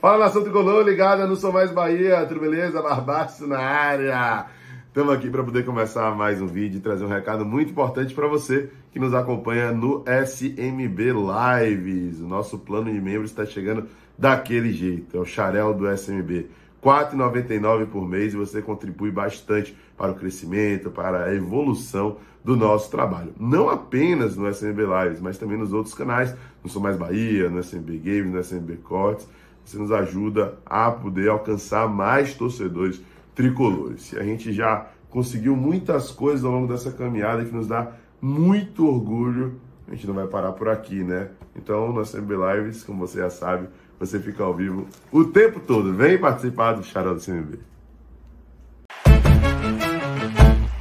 Fala nação tricolor, ligada no Sou Mais Bahia, tudo beleza? Barbaço na área. Estamos aqui para poder começar mais um vídeo e trazer um recado muito importante para você que nos acompanha no SMB Lives. O nosso plano de membros está chegando daquele jeito, é o xarel do SMB. R$ 4,99 por mês e você contribui bastante para o crescimento, para a evolução do nosso trabalho. Não apenas no SMB Lives, mas também nos outros canais, no Sou Mais Bahia, no SMB Games, no SMB Cortes você nos ajuda a poder alcançar mais torcedores tricolores. A gente já conseguiu muitas coisas ao longo dessa caminhada que nos dá muito orgulho. A gente não vai parar por aqui, né? Então, na CB Lives, como você já sabe, você fica ao vivo o tempo todo. Vem participar do Charol do CMB.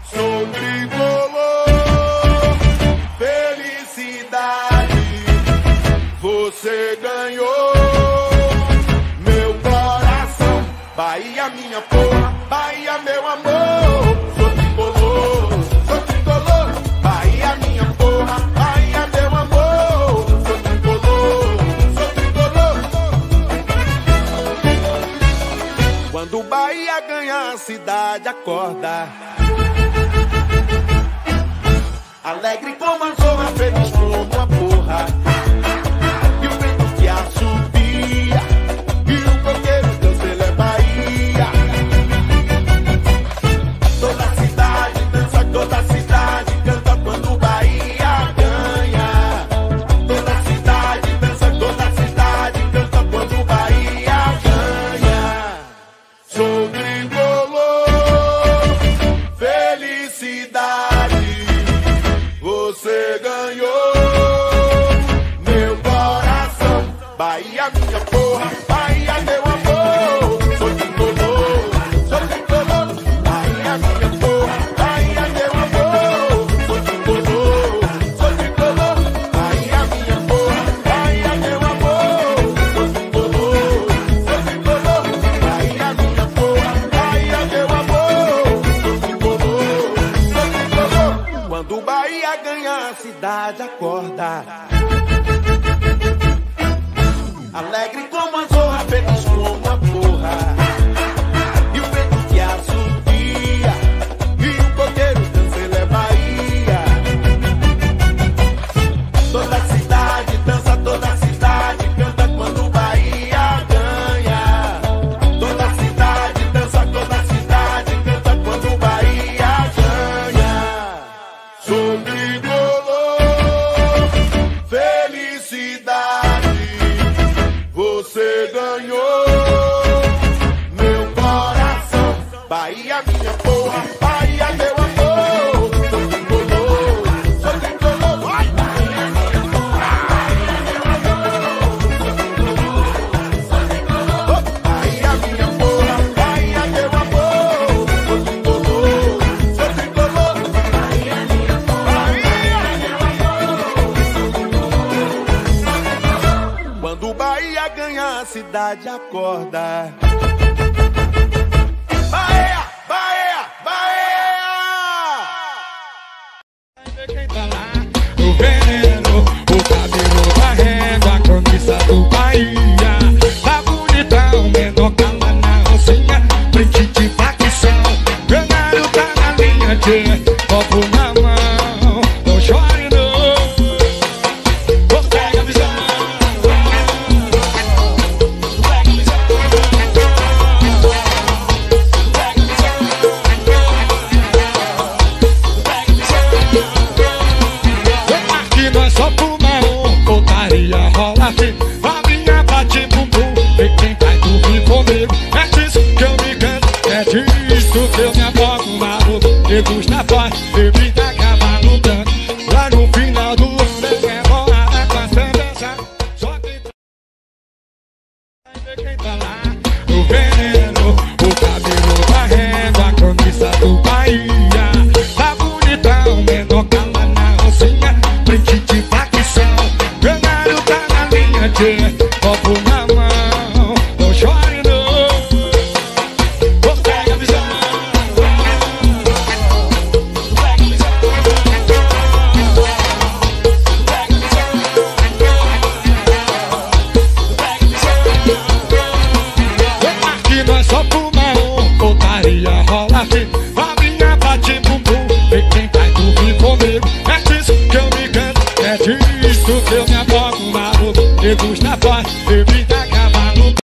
Sou tricolor, felicidade, você ganha. acorda. Alegre como a feliz flor.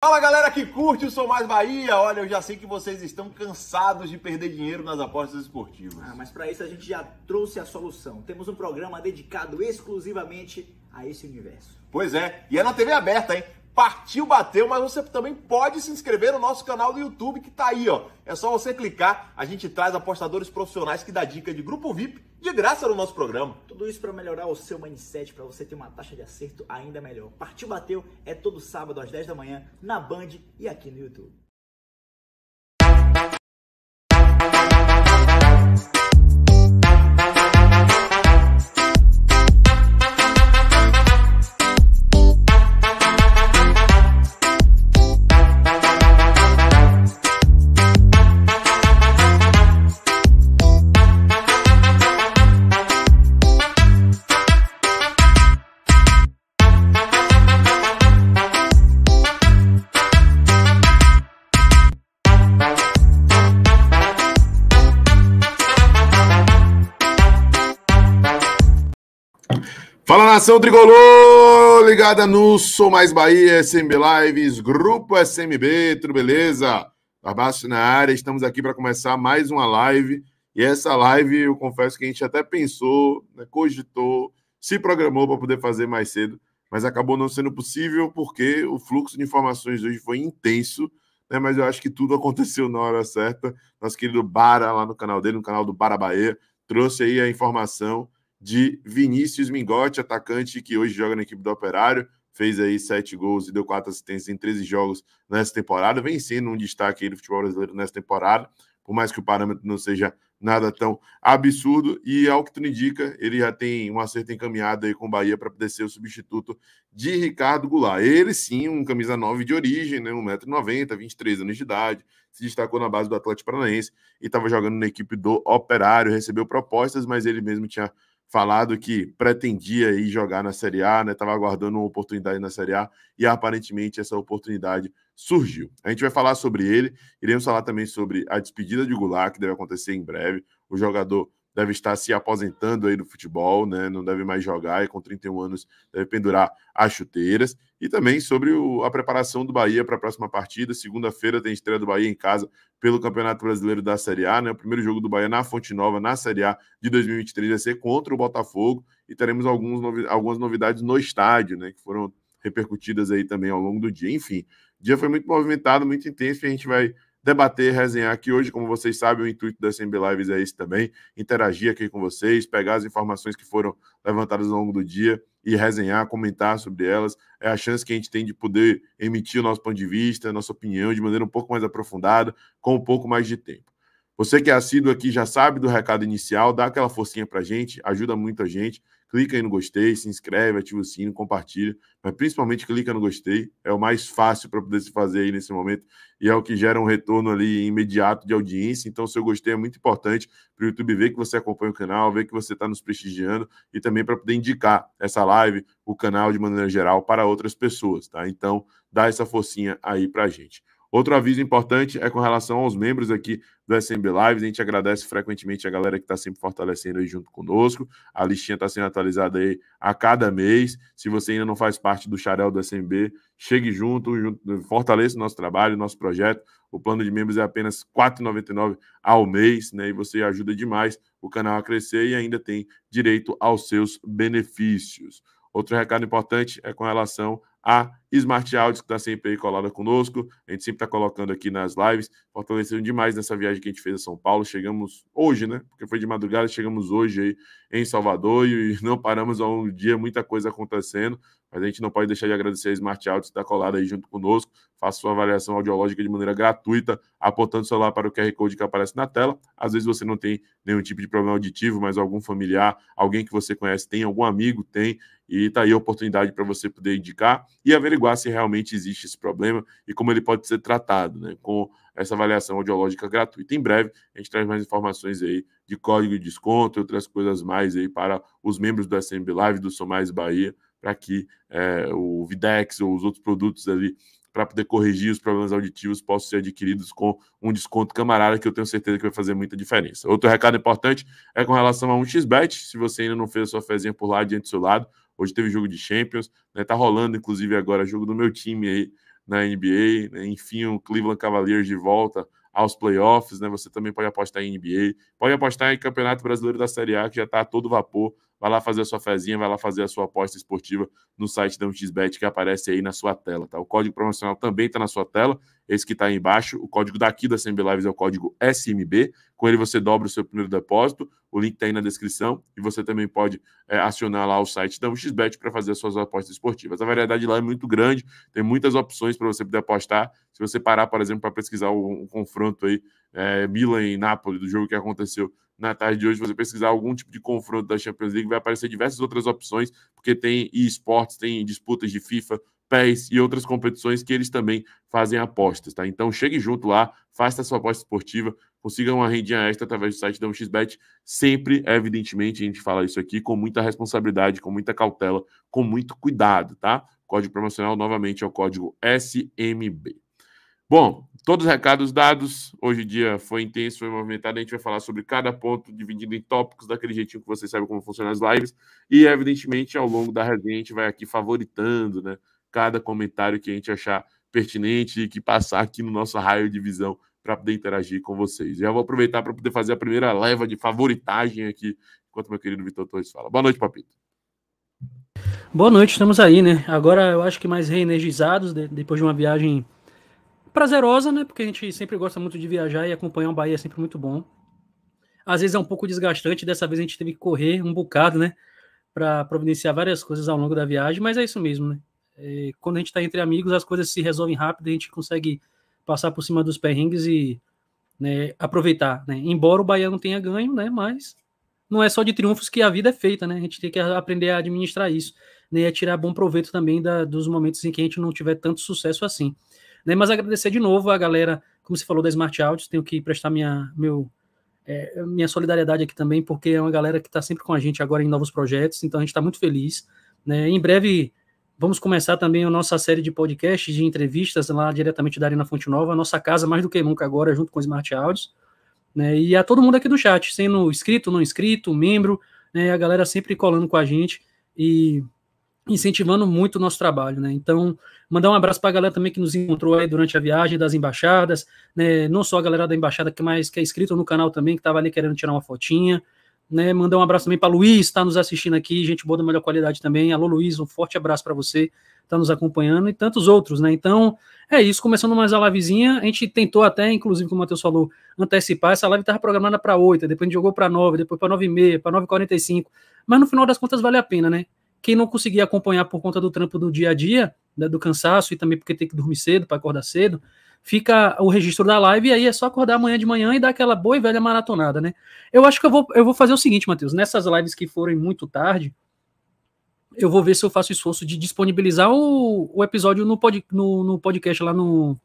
Fala galera que curte o Sou Mais Bahia. Olha, eu já sei que vocês estão cansados de perder dinheiro nas apostas esportivas. Ah, mas para isso a gente já trouxe a solução. Temos um programa dedicado exclusivamente a esse universo. Pois é, e é na TV aberta, hein? partiu, bateu, mas você também pode se inscrever no nosso canal do YouTube que tá aí, ó. É só você clicar, a gente traz apostadores profissionais que dá dica de grupo VIP de graça no nosso programa. Tudo isso para melhorar o seu mindset, para você ter uma taxa de acerto ainda melhor. Partiu, bateu é todo sábado às 10 da manhã na Band e aqui no YouTube. Fala nação Trigolô, ligada no Sou Mais Bahia, SMB Lives, Grupo SMB, tudo beleza? Abaixo na área, estamos aqui para começar mais uma live. E essa live, eu confesso que a gente até pensou, né, cogitou, se programou para poder fazer mais cedo, mas acabou não sendo possível porque o fluxo de informações hoje foi intenso, né, mas eu acho que tudo aconteceu na hora certa. Nosso querido Bara, lá no canal dele, no canal do Bara Bahia, trouxe aí a informação de Vinícius Mingotti, atacante que hoje joga na equipe do Operário, fez aí sete gols e deu quatro assistências em 13 jogos nessa temporada, vem sendo um destaque aí do futebol brasileiro nessa temporada, por mais que o parâmetro não seja nada tão absurdo, e ao que tudo indica, ele já tem um acerto encaminhado aí com o Bahia para poder ser o substituto de Ricardo Goulart. Ele sim, um camisa 9 de origem, né, 1,90m, 23 anos de idade, se destacou na base do Atlético Paranaense e estava jogando na equipe do Operário, recebeu propostas, mas ele mesmo tinha falado que pretendia ir jogar na Série A, né? Tava aguardando uma oportunidade na Série A e aparentemente essa oportunidade surgiu. A gente vai falar sobre ele, iremos falar também sobre a despedida de Goulart, que deve acontecer em breve. O jogador deve estar se aposentando aí do futebol, né? Não deve mais jogar e com 31 anos deve pendurar as chuteiras. E também sobre o, a preparação do Bahia para a próxima partida. Segunda-feira tem estreia do Bahia em casa pelo Campeonato Brasileiro da Série A, né? O primeiro jogo do Bahia na Fonte Nova, na Série A de 2023, vai ser contra o Botafogo. E teremos alguns novi algumas novidades no estádio, né? Que foram repercutidas aí também ao longo do dia. Enfim, o dia foi muito movimentado, muito intenso, e a gente vai debater, resenhar aqui hoje. Como vocês sabem, o intuito da SMB Lives é esse também: interagir aqui com vocês, pegar as informações que foram levantadas ao longo do dia e resenhar, comentar sobre elas. É a chance que a gente tem de poder emitir o nosso ponto de vista, nossa opinião de maneira um pouco mais aprofundada, com um pouco mais de tempo. Você que é assíduo aqui já sabe do recado inicial, dá aquela forcinha para gente, ajuda muito a gente clica aí no gostei, se inscreve, ativa o sino, compartilha, mas principalmente clica no gostei, é o mais fácil para poder se fazer aí nesse momento e é o que gera um retorno ali imediato de audiência. Então, seu gostei é muito importante para o YouTube ver que você acompanha o canal, ver que você está nos prestigiando e também para poder indicar essa live, o canal de maneira geral para outras pessoas, tá? Então, dá essa forcinha aí para gente. Outro aviso importante é com relação aos membros aqui do SMB Lives. A gente agradece frequentemente a galera que está sempre fortalecendo aí junto conosco. A listinha está sendo atualizada aí a cada mês. Se você ainda não faz parte do Xarel do SMB, chegue junto, junto fortaleça o nosso trabalho, o nosso projeto. O plano de membros é apenas R$ 4,99 ao mês, né? E você ajuda demais o canal a crescer e ainda tem direito aos seus benefícios. Outro recado importante é com relação a Smart Audio, que está sempre aí colada conosco. A gente sempre está colocando aqui nas lives. Fortalecendo demais nessa viagem que a gente fez a São Paulo. Chegamos hoje, né? Porque foi de madrugada, chegamos hoje aí em Salvador e não paramos há um dia, muita coisa acontecendo. Mas a gente não pode deixar de agradecer a Smart Audio que está colada aí junto conosco. Faça sua avaliação audiológica de maneira gratuita, apontando o celular para o QR Code que aparece na tela. Às vezes você não tem nenhum tipo de problema auditivo, mas algum familiar, alguém que você conhece tem, algum amigo tem, e está aí a oportunidade para você poder indicar e averiguar se realmente existe esse problema e como ele pode ser tratado, né? Com essa avaliação audiológica gratuita. Em breve, a gente traz mais informações aí de código de desconto e outras coisas mais aí para os membros do SMB Live, do Somais Bahia, para que é, o Videx ou os outros produtos ali para poder corrigir os problemas auditivos possam ser adquiridos com um desconto camarada que eu tenho certeza que vai fazer muita diferença. Outro recado importante é com relação a um xbet. Se você ainda não fez a sua fezinha por lá, diante do seu lado, Hoje teve jogo de Champions, né? Tá rolando, inclusive, agora jogo do meu time aí na NBA, né? enfim, o Cleveland Cavaliers de volta aos playoffs, né? Você também pode apostar em NBA, pode apostar em Campeonato Brasileiro da Série A, que já está a todo vapor. Vai lá fazer a sua fezinha, vai lá fazer a sua aposta esportiva no site da xbet que aparece aí na sua tela, tá? O código promocional também está na sua tela, esse que está aí embaixo. O código daqui da SMB Lives é o código SMB. Com ele você dobra o seu primeiro depósito, o link está aí na descrição e você também pode é, acionar lá o site da xbet para fazer as suas apostas esportivas. A variedade lá é muito grande, tem muitas opções para você poder apostar. Se você parar, por exemplo, para pesquisar o, um confronto aí, é, Milan e Nápoles, do jogo que aconteceu na tarde de hoje, você pesquisar algum tipo de confronto da Champions League, vai aparecer diversas outras opções, porque tem esportes, tem disputas de FIFA, PES e outras competições que eles também fazem apostas, tá? Então chegue junto lá, faça a sua aposta esportiva, consiga uma rendinha extra através do site da xbet sempre, evidentemente, a gente fala isso aqui com muita responsabilidade, com muita cautela, com muito cuidado, tá? código promocional novamente é o código SMB. Bom, todos os recados dados. Hoje o dia foi intenso, foi movimentado. A gente vai falar sobre cada ponto, dividido em tópicos, daquele jeitinho que vocês sabem como funcionam as lives. E, evidentemente, ao longo da resenha, a gente vai aqui favoritando né, cada comentário que a gente achar pertinente e que passar aqui no nosso raio de visão para poder interagir com vocês. Já vou aproveitar para poder fazer a primeira leva de favoritagem aqui, enquanto meu querido Vitor Torres fala. Boa noite, Papito. Boa noite, estamos aí, né? Agora eu acho que mais reenergizados, né, depois de uma viagem prazerosa, né? Porque a gente sempre gosta muito de viajar e acompanhar o Bahia é sempre muito bom. Às vezes é um pouco desgastante, dessa vez a gente teve que correr um bocado, né? Para providenciar várias coisas ao longo da viagem, mas é isso mesmo, né? É, quando a gente está entre amigos, as coisas se resolvem rápido, a gente consegue passar por cima dos perrengues e né, aproveitar, né? Embora o Bahia não tenha ganho, né? Mas não é só de triunfos que a vida é feita, né? A gente tem que aprender a administrar isso, né? E a tirar bom proveito também da, dos momentos em que a gente não tiver tanto sucesso assim. Né? Mas agradecer de novo a galera, como você falou, da Smart Audios, tenho que prestar minha, meu, é, minha solidariedade aqui também, porque é uma galera que está sempre com a gente agora em novos projetos, então a gente está muito feliz. Né? Em breve vamos começar também a nossa série de podcasts, de entrevistas lá diretamente da Arena Fonte Nova, nossa casa mais do que nunca agora, junto com Smart Audios. Né? E a todo mundo aqui do chat, sendo inscrito, não inscrito, membro, né? a galera sempre colando com a gente. E incentivando muito o nosso trabalho, né? Então, mandar um abraço para a galera também que nos encontrou aí durante a viagem das embaixadas, né? Não só a galera da embaixada que mais que é inscrito no canal também, que estava ali querendo tirar uma fotinha, né? Mandar um abraço também para Luiz, está nos assistindo aqui, gente boa da melhor qualidade também. Alô Luiz, um forte abraço para você, está nos acompanhando e tantos outros, né? Então, é isso, começando mais a livezinha, a gente tentou até, inclusive, como o Matheus falou, antecipar, essa live estava programada para 8, depois a gente jogou para 9, depois para 9 e 30 para 9h45, mas no final das contas vale a pena, né? Quem não conseguia acompanhar por conta do trampo do dia a dia, né, do cansaço e também porque tem que dormir cedo para acordar cedo, fica o registro da live e aí é só acordar amanhã de manhã e dar aquela boa e velha maratonada, né? Eu acho que eu vou, eu vou fazer o seguinte, Matheus, nessas lives que forem muito tarde, eu vou ver se eu faço esforço de disponibilizar o, o episódio no, pod, no, no, podcast lá no,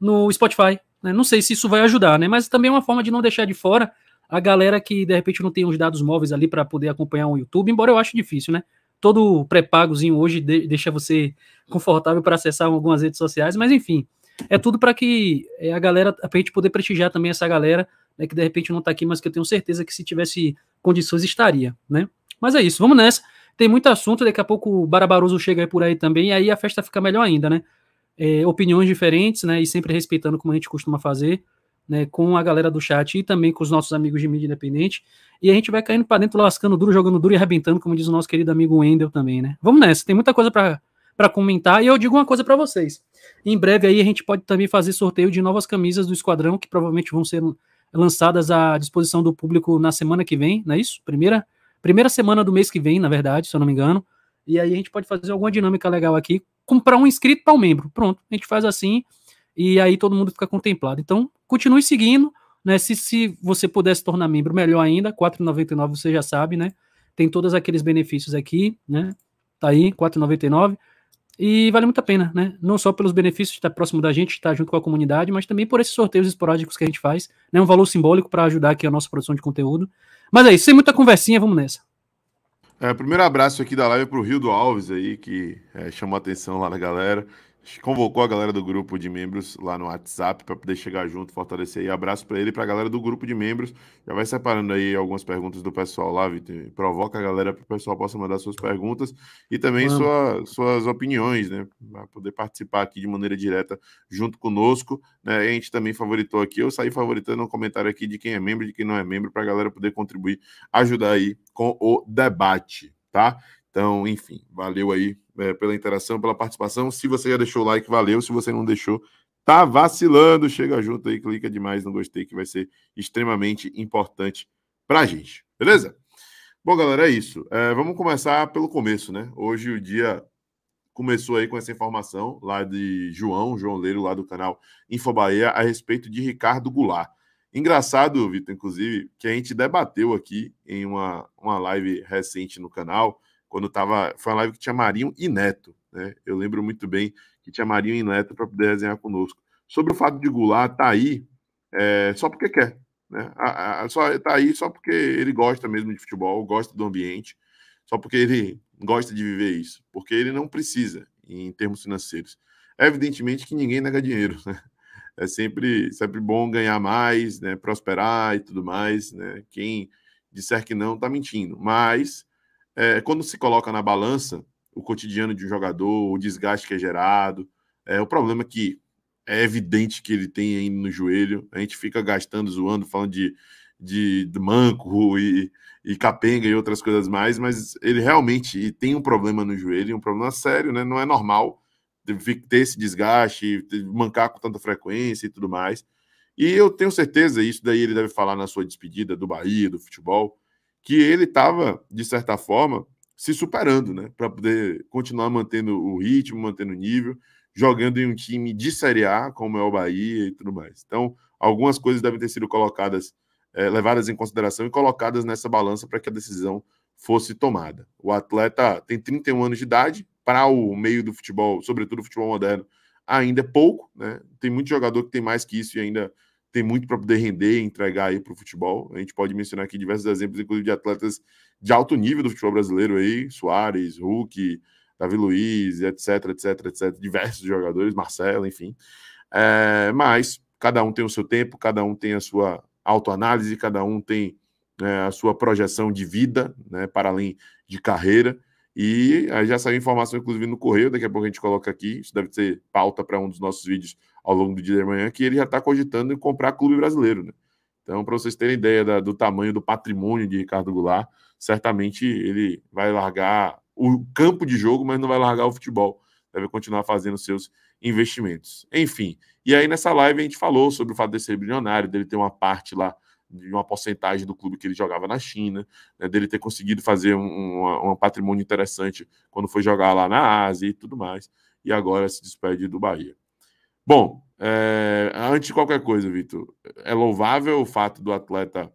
no Spotify. Né? Não sei se isso vai ajudar, né? Mas também é uma forma de não deixar de fora a galera que de repente não tem os dados móveis ali para poder acompanhar o YouTube, embora eu acho difícil, né? todo pré-pagozinho hoje deixa você confortável para acessar algumas redes sociais, mas enfim, é tudo para que é, a galera, para a gente poder prestigiar também essa galera, né, que de repente não está aqui, mas que eu tenho certeza que se tivesse condições estaria, né? Mas é isso, vamos nessa. Tem muito assunto, daqui a pouco o Barabaroso chega aí por aí também, e aí a festa fica melhor ainda, né? É, opiniões diferentes, né? E sempre respeitando como a gente costuma fazer né, com a galera do chat e também com os nossos amigos de mídia independente. E a gente vai caindo para dentro, lascando duro, jogando duro e arrebentando, como diz o nosso querido amigo Wendel também, né? Vamos nessa, tem muita coisa para comentar. E eu digo uma coisa para vocês: em breve aí a gente pode também fazer sorteio de novas camisas do Esquadrão, que provavelmente vão ser lançadas à disposição do público na semana que vem, não é isso? Primeira, primeira semana do mês que vem, na verdade, se eu não me engano. E aí a gente pode fazer alguma dinâmica legal aqui. Comprar um inscrito para um membro. Pronto, a gente faz assim e aí todo mundo fica contemplado. Então, continue seguindo, né? Se, se você puder se tornar membro, melhor ainda, R$ 4,99 você já sabe, né? Tem todos aqueles benefícios aqui, né? Tá aí, R$ 4,99. E vale muito a pena, né? Não só pelos benefícios de estar próximo da gente, de estar junto com a comunidade, mas também por esses sorteios esporádicos que a gente faz, né? Um valor simbólico para ajudar aqui a nossa produção de conteúdo. Mas é isso, sem muita conversinha, vamos nessa. É, primeiro abraço aqui da live para o Rio do Alves aí, que é, chamou a atenção lá da galera convocou a galera do grupo de membros lá no WhatsApp para poder chegar junto, fortalecer aí. Abraço para ele e para a galera do grupo de membros. Já vai separando aí algumas perguntas do pessoal lá, Vitor. Provoca a galera para o pessoal possa mandar suas perguntas e também sua, suas opiniões, né? Para poder participar aqui de maneira direta junto conosco. Né? a gente também favoritou aqui. Eu saí favoritando um comentário aqui de quem é membro, de quem não é membro, para a galera poder contribuir, ajudar aí com o debate, tá? Então, enfim, valeu aí é, pela interação, pela participação. Se você já deixou o like, valeu. Se você não deixou, tá vacilando. Chega junto aí, clica demais no gostei, que vai ser extremamente importante pra gente. Beleza? Bom, galera, é isso. É, vamos começar pelo começo, né? Hoje o dia começou aí com essa informação lá de João, João Leiro, lá do canal Infobahia, a respeito de Ricardo Goulart. Engraçado, Vitor, inclusive, que a gente debateu aqui em uma, uma live recente no canal quando tava. Foi uma live que tinha Marinho e Neto, né? Eu lembro muito bem que tinha Marinho e Neto para poder desenhar conosco. Sobre o fato de Goulart tá aí é, só porque quer, né? A, a, só, tá aí só porque ele gosta mesmo de futebol, gosta do ambiente, só porque ele gosta de viver isso, porque ele não precisa em termos financeiros. É evidentemente que ninguém nega dinheiro, né? É sempre, sempre bom ganhar mais, né? prosperar e tudo mais. Né? Quem disser que não está mentindo. Mas é, quando se coloca na balança o cotidiano de um jogador, o desgaste que é gerado, é, o problema que é evidente que ele tem ainda no joelho, a gente fica gastando, zoando, falando de, de, de manco e, e capenga e outras coisas mais, mas ele realmente tem um problema no joelho, um problema sério, né? Não é normal ter esse desgaste, mancar com tanta frequência e tudo mais. E eu tenho certeza, isso daí ele deve falar na sua despedida do Bahia, do futebol, que ele estava, de certa forma, se superando, né? Para poder continuar mantendo o ritmo, mantendo o nível, jogando em um time de Série A, como é o Bahia e tudo mais. Então, algumas coisas devem ter sido colocadas, é, levadas em consideração e colocadas nessa balança para que a decisão fosse tomada. O atleta tem 31 anos de idade, para o meio do futebol, sobretudo o futebol moderno, ainda é pouco, né? Tem muito jogador que tem mais que isso e ainda tem muito para poder render e entregar aí para o futebol. A gente pode mencionar aqui diversos exemplos, inclusive de atletas de alto nível do futebol brasileiro aí, Soares, Hulk, Davi Luiz, etc, etc, etc, diversos jogadores, Marcelo, enfim. É, mas cada um tem o seu tempo, cada um tem a sua autoanálise, cada um tem é, a sua projeção de vida, né, para além de carreira. E já saiu informação, inclusive, no correio, daqui a pouco a gente coloca aqui, isso deve ser pauta para um dos nossos vídeos ao longo do dia de manhã que ele já está cogitando em comprar clube brasileiro. Né? Então, para vocês terem ideia da, do tamanho do patrimônio de Ricardo Goulart, certamente ele vai largar o campo de jogo, mas não vai largar o futebol. Deve continuar fazendo seus investimentos. Enfim, e aí nessa live a gente falou sobre o fato de ser bilionário, dele ter uma parte lá de uma porcentagem do clube que ele jogava na China, né, dele ter conseguido fazer um, um, um, patrimônio interessante quando foi jogar lá na Ásia e tudo mais, e agora se despede do Bahia. Bom, é, antes de qualquer coisa, Vitor, é louvável o fato do atleta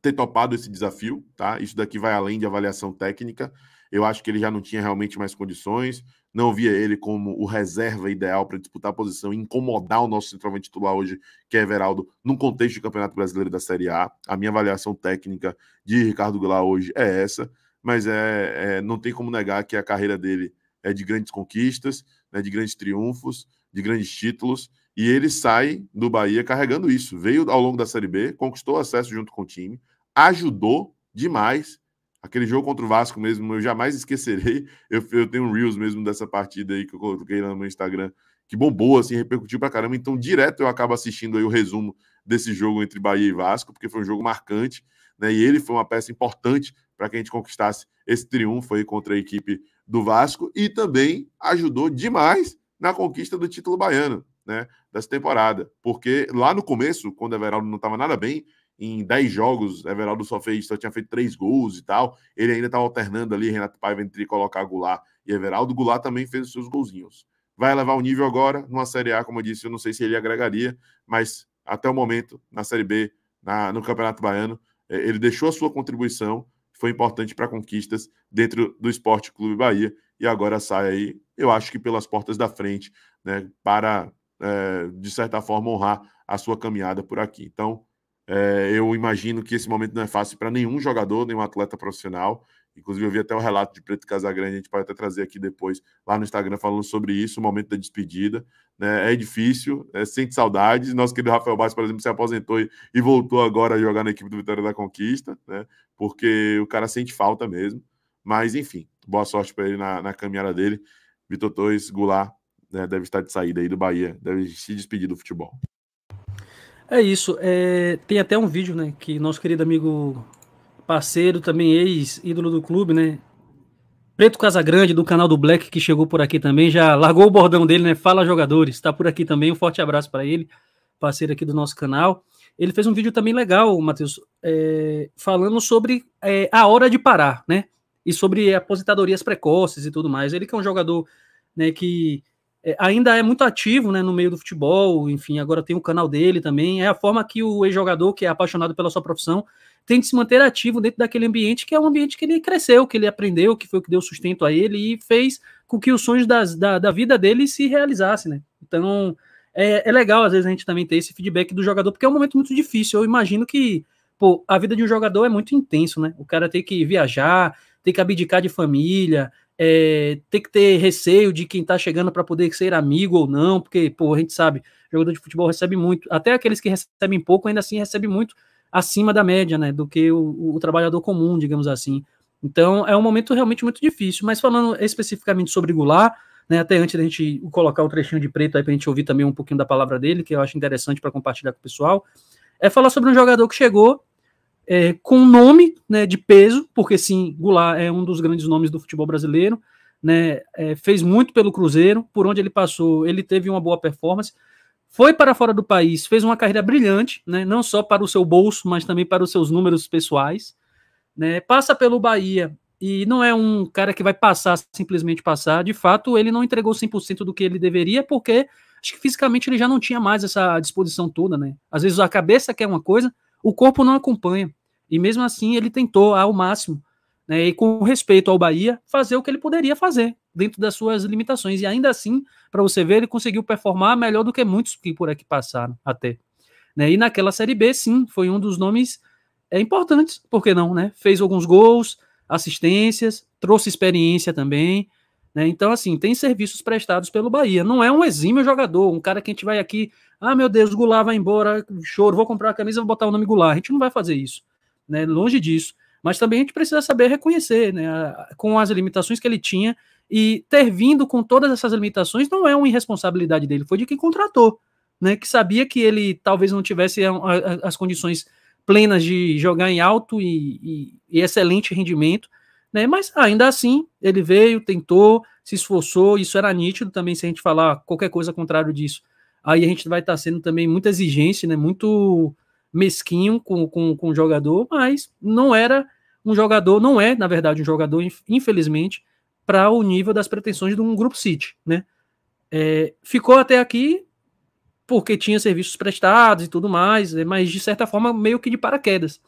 ter topado esse desafio, tá? Isso daqui vai além de avaliação técnica. Eu acho que ele já não tinha realmente mais condições. Não via ele como o reserva ideal para disputar a posição e incomodar o nosso centroavante titular hoje, que é Everaldo, num contexto de Campeonato Brasileiro da Série A. A minha avaliação técnica de Ricardo Goulart hoje é essa, mas é, é, não tem como negar que a carreira dele é de grandes conquistas, né, de grandes triunfos, de grandes títulos, e ele sai do Bahia carregando isso. Veio ao longo da Série B, conquistou acesso junto com o time, ajudou demais. Aquele jogo contra o Vasco mesmo, eu jamais esquecerei. Eu, eu tenho um Reels mesmo dessa partida aí que eu coloquei no meu Instagram, que bombou, assim, repercutiu pra caramba. Então, direto eu acabo assistindo aí o resumo desse jogo entre Bahia e Vasco, porque foi um jogo marcante, né? E ele foi uma peça importante para que a gente conquistasse esse triunfo aí contra a equipe do Vasco e também ajudou demais na conquista do título baiano, né, dessa temporada. Porque lá no começo, quando o Everaldo não estava nada bem, em 10 jogos, Everaldo só fez, só tinha feito 3 gols e tal. Ele ainda estava alternando ali, Renato Paiva entre colocar Goulart e Everaldo. Goulart também fez os seus golzinhos. Vai levar o nível agora, numa Série A, como eu disse, eu não sei se ele agregaria, mas até o momento, na Série B, na, no Campeonato Baiano, é, ele deixou a sua contribuição, foi importante para conquistas dentro do Esporte Clube Bahia, e agora sai aí, eu acho que pelas portas da frente, né, para, é, de certa forma, honrar a sua caminhada por aqui. Então, é, eu imagino que esse momento não é fácil para nenhum jogador, nenhum atleta profissional. Inclusive, eu vi até o um relato de Preto Casagrande, a gente pode até trazer aqui depois, lá no Instagram, falando sobre isso, o momento da despedida. Né? É difícil, é, sente saudades. Nosso querido Rafael Bastos, por exemplo, se aposentou e, e, voltou agora a jogar na equipe do Vitória da Conquista, né? porque o cara sente falta mesmo. Mas, enfim, boa sorte para ele na, na, caminhada dele. Vitor Torres, Goulart né, deve estar de saída aí do Bahia, deve se despedir do futebol. É isso. É... Tem até um vídeo, né, que nosso querido amigo parceiro, também ex-ídolo do clube, né, Preto Casagrande, do canal do Black, que chegou por aqui também, já largou o bordão dele, né? Fala jogadores, está por aqui também. Um forte abraço para ele, parceiro aqui do nosso canal. Ele fez um vídeo também legal, Matheus, é, falando sobre é, a hora de parar, né? e sobre aposentadorias precoces e tudo mais. Ele que é um jogador né, que é, ainda é muito ativo né, no meio do futebol, enfim, agora tem o canal dele também. É a forma que o ex-jogador, que é apaixonado pela sua profissão, tem de se manter ativo dentro daquele ambiente que é um ambiente que ele cresceu, que ele aprendeu, que foi o que deu sustento a ele e fez com que os sonhos das, da, da vida dele se realizassem, né? Então, é, é legal às vezes a gente também ter esse feedback do jogador, porque é um momento muito difícil. Eu imagino que, pô, a vida de um jogador é muito intenso, né? O cara tem que viajar, ter que abdicar de família, é, que ter receio de quem está chegando para poder ser amigo ou não, porque, pô, a gente sabe, jogador de futebol recebe muito, até aqueles que recebem pouco, ainda assim recebe muito acima da média, né, do que o, o trabalhador comum, digamos assim. Então, é um momento realmente muito difícil, mas falando especificamente sobre Goulart, né, até antes da gente colocar o trechinho de preto aí para a gente ouvir também um pouquinho da palavra dele, que eu acho interessante para compartilhar com o pessoal, é falar sobre um jogador que chegou é, com nome né, de peso, porque sim, Goulart é um dos grandes nomes do futebol brasileiro, né, é, fez muito pelo Cruzeiro, por onde ele passou, ele teve uma boa performance, foi para fora do país, fez uma carreira brilhante, né, não só para o seu bolso, mas também para os seus números pessoais, né, passa pelo Bahia, e não é um cara que vai passar, simplesmente passar, de fato ele não entregou 100% do que ele deveria, porque acho que fisicamente ele já não tinha mais essa disposição toda, né, às vezes a cabeça quer uma coisa, o corpo não acompanha, e mesmo assim ele tentou ao máximo, né, e com respeito ao Bahia, fazer o que ele poderia fazer dentro das suas limitações. E ainda assim, para você ver, ele conseguiu performar melhor do que muitos que por aqui passaram até. Né? E naquela Série B, sim, foi um dos nomes é, importantes, por que não? Né? Fez alguns gols, assistências, trouxe experiência também. Né? Então, assim, tem serviços prestados pelo Bahia. Não é um exímio jogador, um cara que a gente vai aqui, ah, meu Deus, Goulart vai embora, choro, vou comprar a camisa, vou botar o nome Goulart. A gente não vai fazer isso né? Longe disso. Mas também a gente precisa saber reconhecer, né? Com as limitações que ele tinha e ter vindo com todas essas limitações não é uma irresponsabilidade dele, foi de quem contratou, né? Que sabia que ele talvez não tivesse eh, as condições plenas de jogar em alto e, e, e excelente rendimento, né? Mas ainda assim ele veio, tentou, se esforçou, isso era nítido também se a gente falar qualquer coisa contrário disso aí a gente vai estar tá sendo também muita exigência, né? Muito mesquinho com, com, com o jogador, mas não era um jogador, não é, na verdade, um jogador, infelizmente, para o nível das pretensões de um grupo City, né? É, ficou até aqui porque tinha serviços prestados e tudo mais, é, mas de certa forma meio que de paraquedas,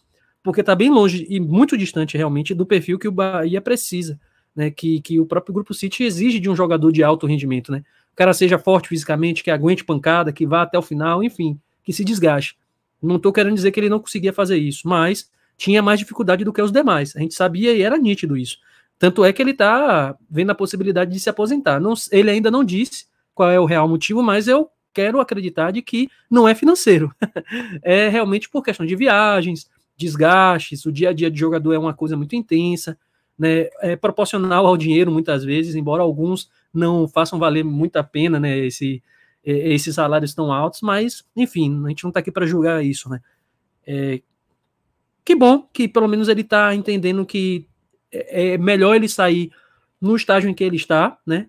porque está bem longe e muito distante realmente do perfil que o Bahia precisa, né? Que, que o próprio grupo City exige de um jogador de alto rendimento, né? O cara seja forte fisicamente, que aguente pancada, que vá até o final, enfim, que se desgaste. Não estou querendo dizer que ele não conseguia fazer isso, mas tinha mais dificuldade do que os demais. A gente sabia e era nítido isso. Tanto é que ele está vendo a possibilidade de se aposentar. Não, ele ainda não disse qual é o real motivo, mas eu quero acreditar de que não é financeiro. é realmente por questão de viagens, desgastes, o dia a dia de jogador é uma coisa muito intensa, né? É proporcional ao dinheiro muitas vezes, embora alguns não façam valer muito a pena, né, esse é, esses salários tão altos, mas, enfim, a gente não está aqui para julgar isso, né? É, que bom que pelo menos ele está entendendo que é, é melhor ele sair no estágio em que ele está, né?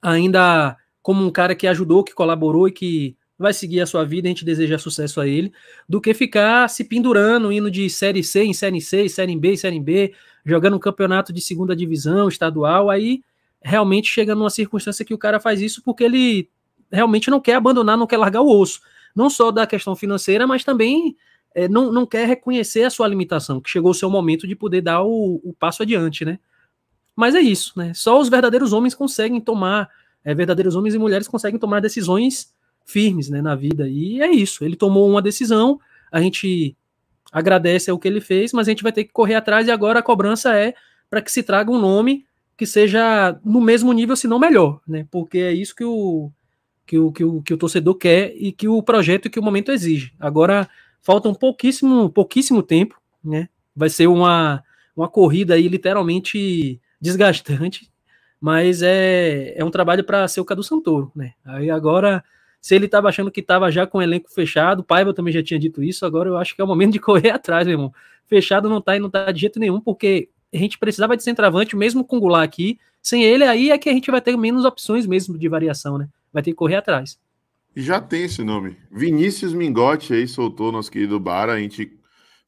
Ainda como um cara que ajudou, que colaborou e que vai seguir a sua vida, a gente deseja sucesso a ele, do que ficar se pendurando, indo de Série C em Série C, Série B em Série B, jogando um campeonato de segunda divisão, estadual, aí realmente chega numa circunstância que o cara faz isso porque ele realmente não quer abandonar, não quer largar o osso. Não só da questão financeira, mas também é, não, não quer reconhecer a sua limitação, que chegou o seu momento de poder dar o, o passo adiante, né? Mas é isso, né? Só os verdadeiros homens conseguem tomar, é, verdadeiros homens e mulheres conseguem tomar decisões firmes né, na vida. E é isso. Ele tomou uma decisão, a gente agradece o que ele fez, mas a gente vai ter que correr atrás e agora a cobrança é para que se traga um nome que seja no mesmo nível, se não melhor, né? Porque é isso que o, que o, que o, que o torcedor quer e que o projeto que o momento exige. Agora, falta um pouquíssimo, pouquíssimo tempo, né? Vai ser uma, uma corrida aí literalmente desgastante, mas é, é um trabalho para ser o Cadu Santoro, né? Aí agora, se ele estava achando que estava já com o elenco fechado, o Paiva também já tinha dito isso, agora eu acho que é o momento de correr atrás, meu irmão. Fechado não tá e não tá de jeito nenhum, porque a gente precisava de centroavante, mesmo com o Goulart aqui, sem ele aí é que a gente vai ter menos opções mesmo de variação, né? vai ter que correr atrás. Já tem esse nome. Vinícius Mingotti aí soltou nosso querido Bara. A gente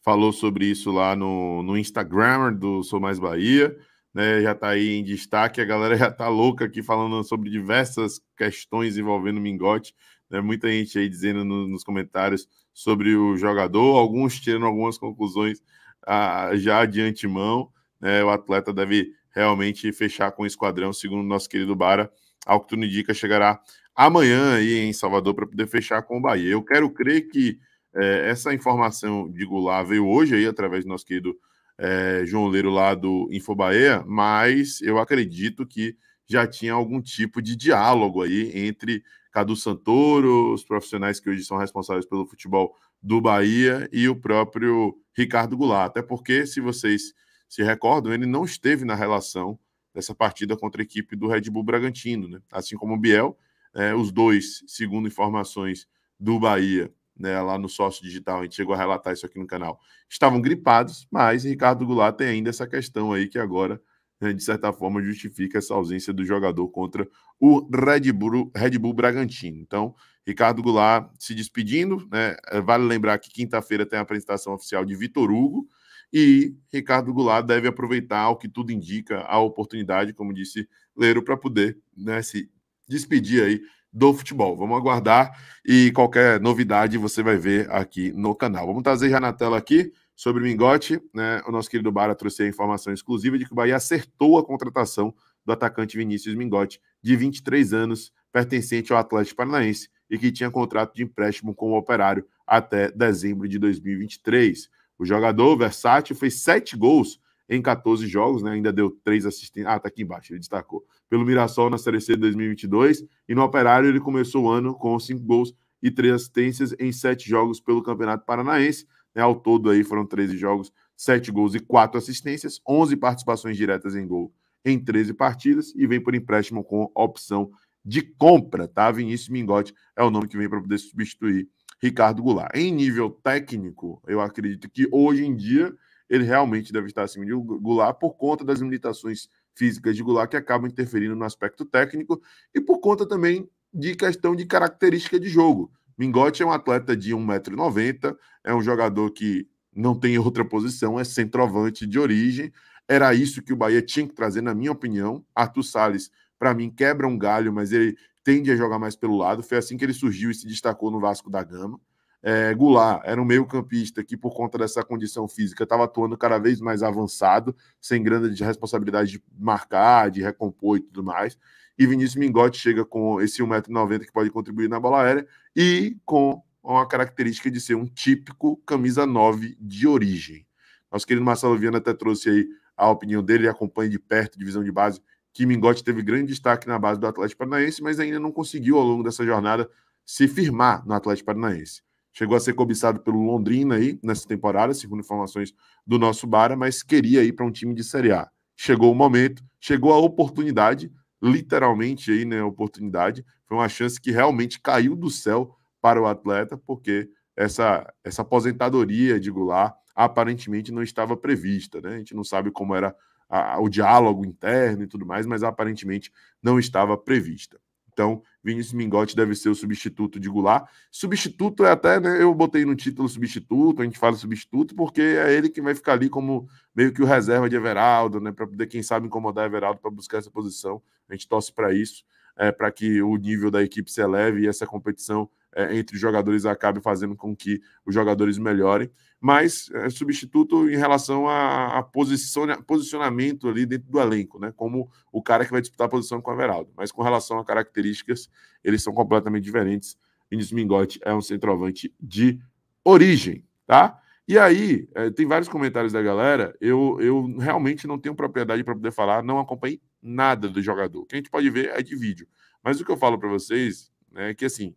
falou sobre isso lá no, no Instagram do Sou Mais Bahia. Né, já está aí em destaque, a galera já está louca aqui falando sobre diversas questões envolvendo Mingote, né, muita gente aí dizendo no, nos comentários sobre o jogador, alguns tirando algumas conclusões ah, já de antemão, né, o atleta deve realmente fechar com o esquadrão, segundo o nosso querido Bara, ao que tudo indica, chegará amanhã aí em Salvador para poder fechar com o Bahia. Eu quero crer que é, essa informação de Goulart veio hoje aí através do nosso querido é, João Leiro lá do Infobaia, mas eu acredito que já tinha algum tipo de diálogo aí entre Cadu Santoro, os profissionais que hoje são responsáveis pelo futebol do Bahia e o próprio Ricardo Goulart. Até porque, se vocês se recordam, ele não esteve na relação dessa partida contra a equipe do Red Bull Bragantino, né? Assim como o Biel, é, os dois, segundo informações do Bahia, né, lá no sócio digital, a gente chegou a relatar isso aqui no canal, estavam gripados, mas Ricardo Goulart tem ainda essa questão aí que agora, né, de certa forma, justifica essa ausência do jogador contra o Red Bull, Red Bull Bragantino. Então, Ricardo Goulart se despedindo, né, vale lembrar que quinta-feira tem a apresentação oficial de Vitor Hugo, e Ricardo Goulart deve aproveitar, o que tudo indica, a oportunidade, como disse Leiro, para poder né, se despedir aí do futebol. Vamos aguardar e qualquer novidade você vai ver aqui no canal. Vamos trazer já na tela aqui sobre o Mingote. Né? O nosso querido Bara trouxe a informação exclusiva de que o Bahia acertou a contratação do atacante Vinícius Mingote, de 23 anos, pertencente ao Atlético Paranaense e que tinha contrato de empréstimo com o Operário até dezembro de 2023. O jogador versátil fez sete gols em 14 jogos, né? Ainda deu três assistências. Ah, tá aqui embaixo, ele destacou. Pelo Mirassol na Série C de 2022 e no Operário ele começou o ano com cinco gols e três assistências em sete jogos pelo Campeonato Paranaense. Né? Ao todo aí foram 13 jogos, sete gols e quatro assistências, 11 participações diretas em gol em 13 partidas e vem por empréstimo com opção de compra, tá? Vinícius Mingote é o nome que vem para poder substituir Ricardo Goulart. Em nível técnico, eu acredito que hoje em dia ele realmente deve estar acima de Goulart por conta das limitações físicas de Goulart que acabam interferindo no aspecto técnico e por conta também de questão de característica de jogo. Mingote é um atleta de 1,90m, é um jogador que não tem outra posição, é centroavante de origem. Era isso que o Bahia tinha que trazer, na minha opinião. Arthur Salles, para mim, quebra um galho, mas ele tende a jogar mais pelo lado. Foi assim que ele surgiu e se destacou no Vasco da Gama. É, Goulart era um meio-campista que, por conta dessa condição física, estava atuando cada vez mais avançado, sem grande responsabilidade de marcar, de recompor e tudo mais. E Vinícius Mingotti chega com esse 1,90m que pode contribuir na bola aérea e com uma característica de ser um típico camisa 9 de origem. Nosso querido Marcelo Viana até trouxe aí a opinião dele, acompanha de perto divisão de base que Mingote teve grande destaque na base do Atlético Paranaense, mas ainda não conseguiu, ao longo dessa jornada, se firmar no Atlético Paranaense. Chegou a ser cobiçado pelo Londrina aí nessa temporada, segundo informações do nosso Bara, mas queria ir para um time de Série A. Chegou o momento, chegou a oportunidade, literalmente aí, né, oportunidade. Foi uma chance que realmente caiu do céu para o atleta, porque essa, essa aposentadoria de Goulart aparentemente não estava prevista, né? A gente não sabe como era a, o diálogo interno e tudo mais, mas aparentemente não estava prevista. Então, Vinícius Mingotti deve ser o substituto de Goulart. Substituto é até, né? Eu botei no título substituto, a gente fala substituto, porque é ele que vai ficar ali como meio que o reserva de Everaldo, né? Para poder, quem sabe, incomodar Everaldo para buscar essa posição. A gente torce para isso, é, para que o nível da equipe se eleve e essa competição é, entre os jogadores acabe fazendo com que os jogadores melhorem. Mas é, substituto em relação a, a posiciona, posicionamento ali dentro do elenco, né? Como o cara que vai disputar a posição com o Everaldo. Mas com relação a características, eles são completamente diferentes. Vinícius Mingotti é um centroavante de origem, tá? E aí, é, tem vários comentários da galera. Eu, eu realmente não tenho propriedade para poder falar, não acompanhei nada do jogador. O que a gente pode ver é de vídeo. Mas o que eu falo para vocês né, é que, assim,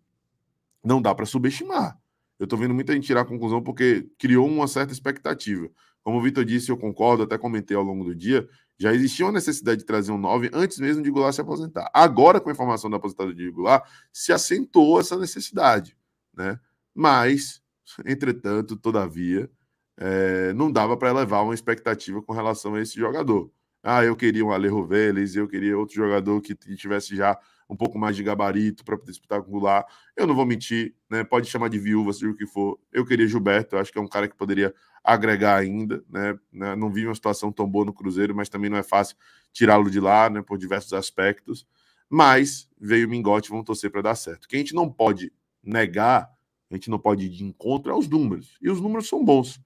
não dá para subestimar. Eu estou vendo muita gente tirar a conclusão porque criou uma certa expectativa. Como o Vitor disse, eu concordo, até comentei ao longo do dia, já existia uma necessidade de trazer um 9 antes mesmo de Goulart se aposentar. Agora, com a informação da aposentada de Goulart, se acentuou essa necessidade. Né? Mas, entretanto, todavia, é, não dava para elevar uma expectativa com relação a esse jogador. Ah, eu queria um Alejo Vélez, eu queria outro jogador que tivesse já um pouco mais de gabarito para poder lá Eu não vou mentir, né? Pode chamar de viúva, seja o que for. Eu queria Gilberto, eu acho que é um cara que poderia agregar ainda, né? né. Não vi uma situação tão boa no Cruzeiro, mas também não é fácil tirá-lo de lá, né? Por diversos aspectos. Mas veio o Mingote, vamos torcer para dar certo. Que a gente não pode negar, a gente não pode ir de encontro é os números. E os números são bons.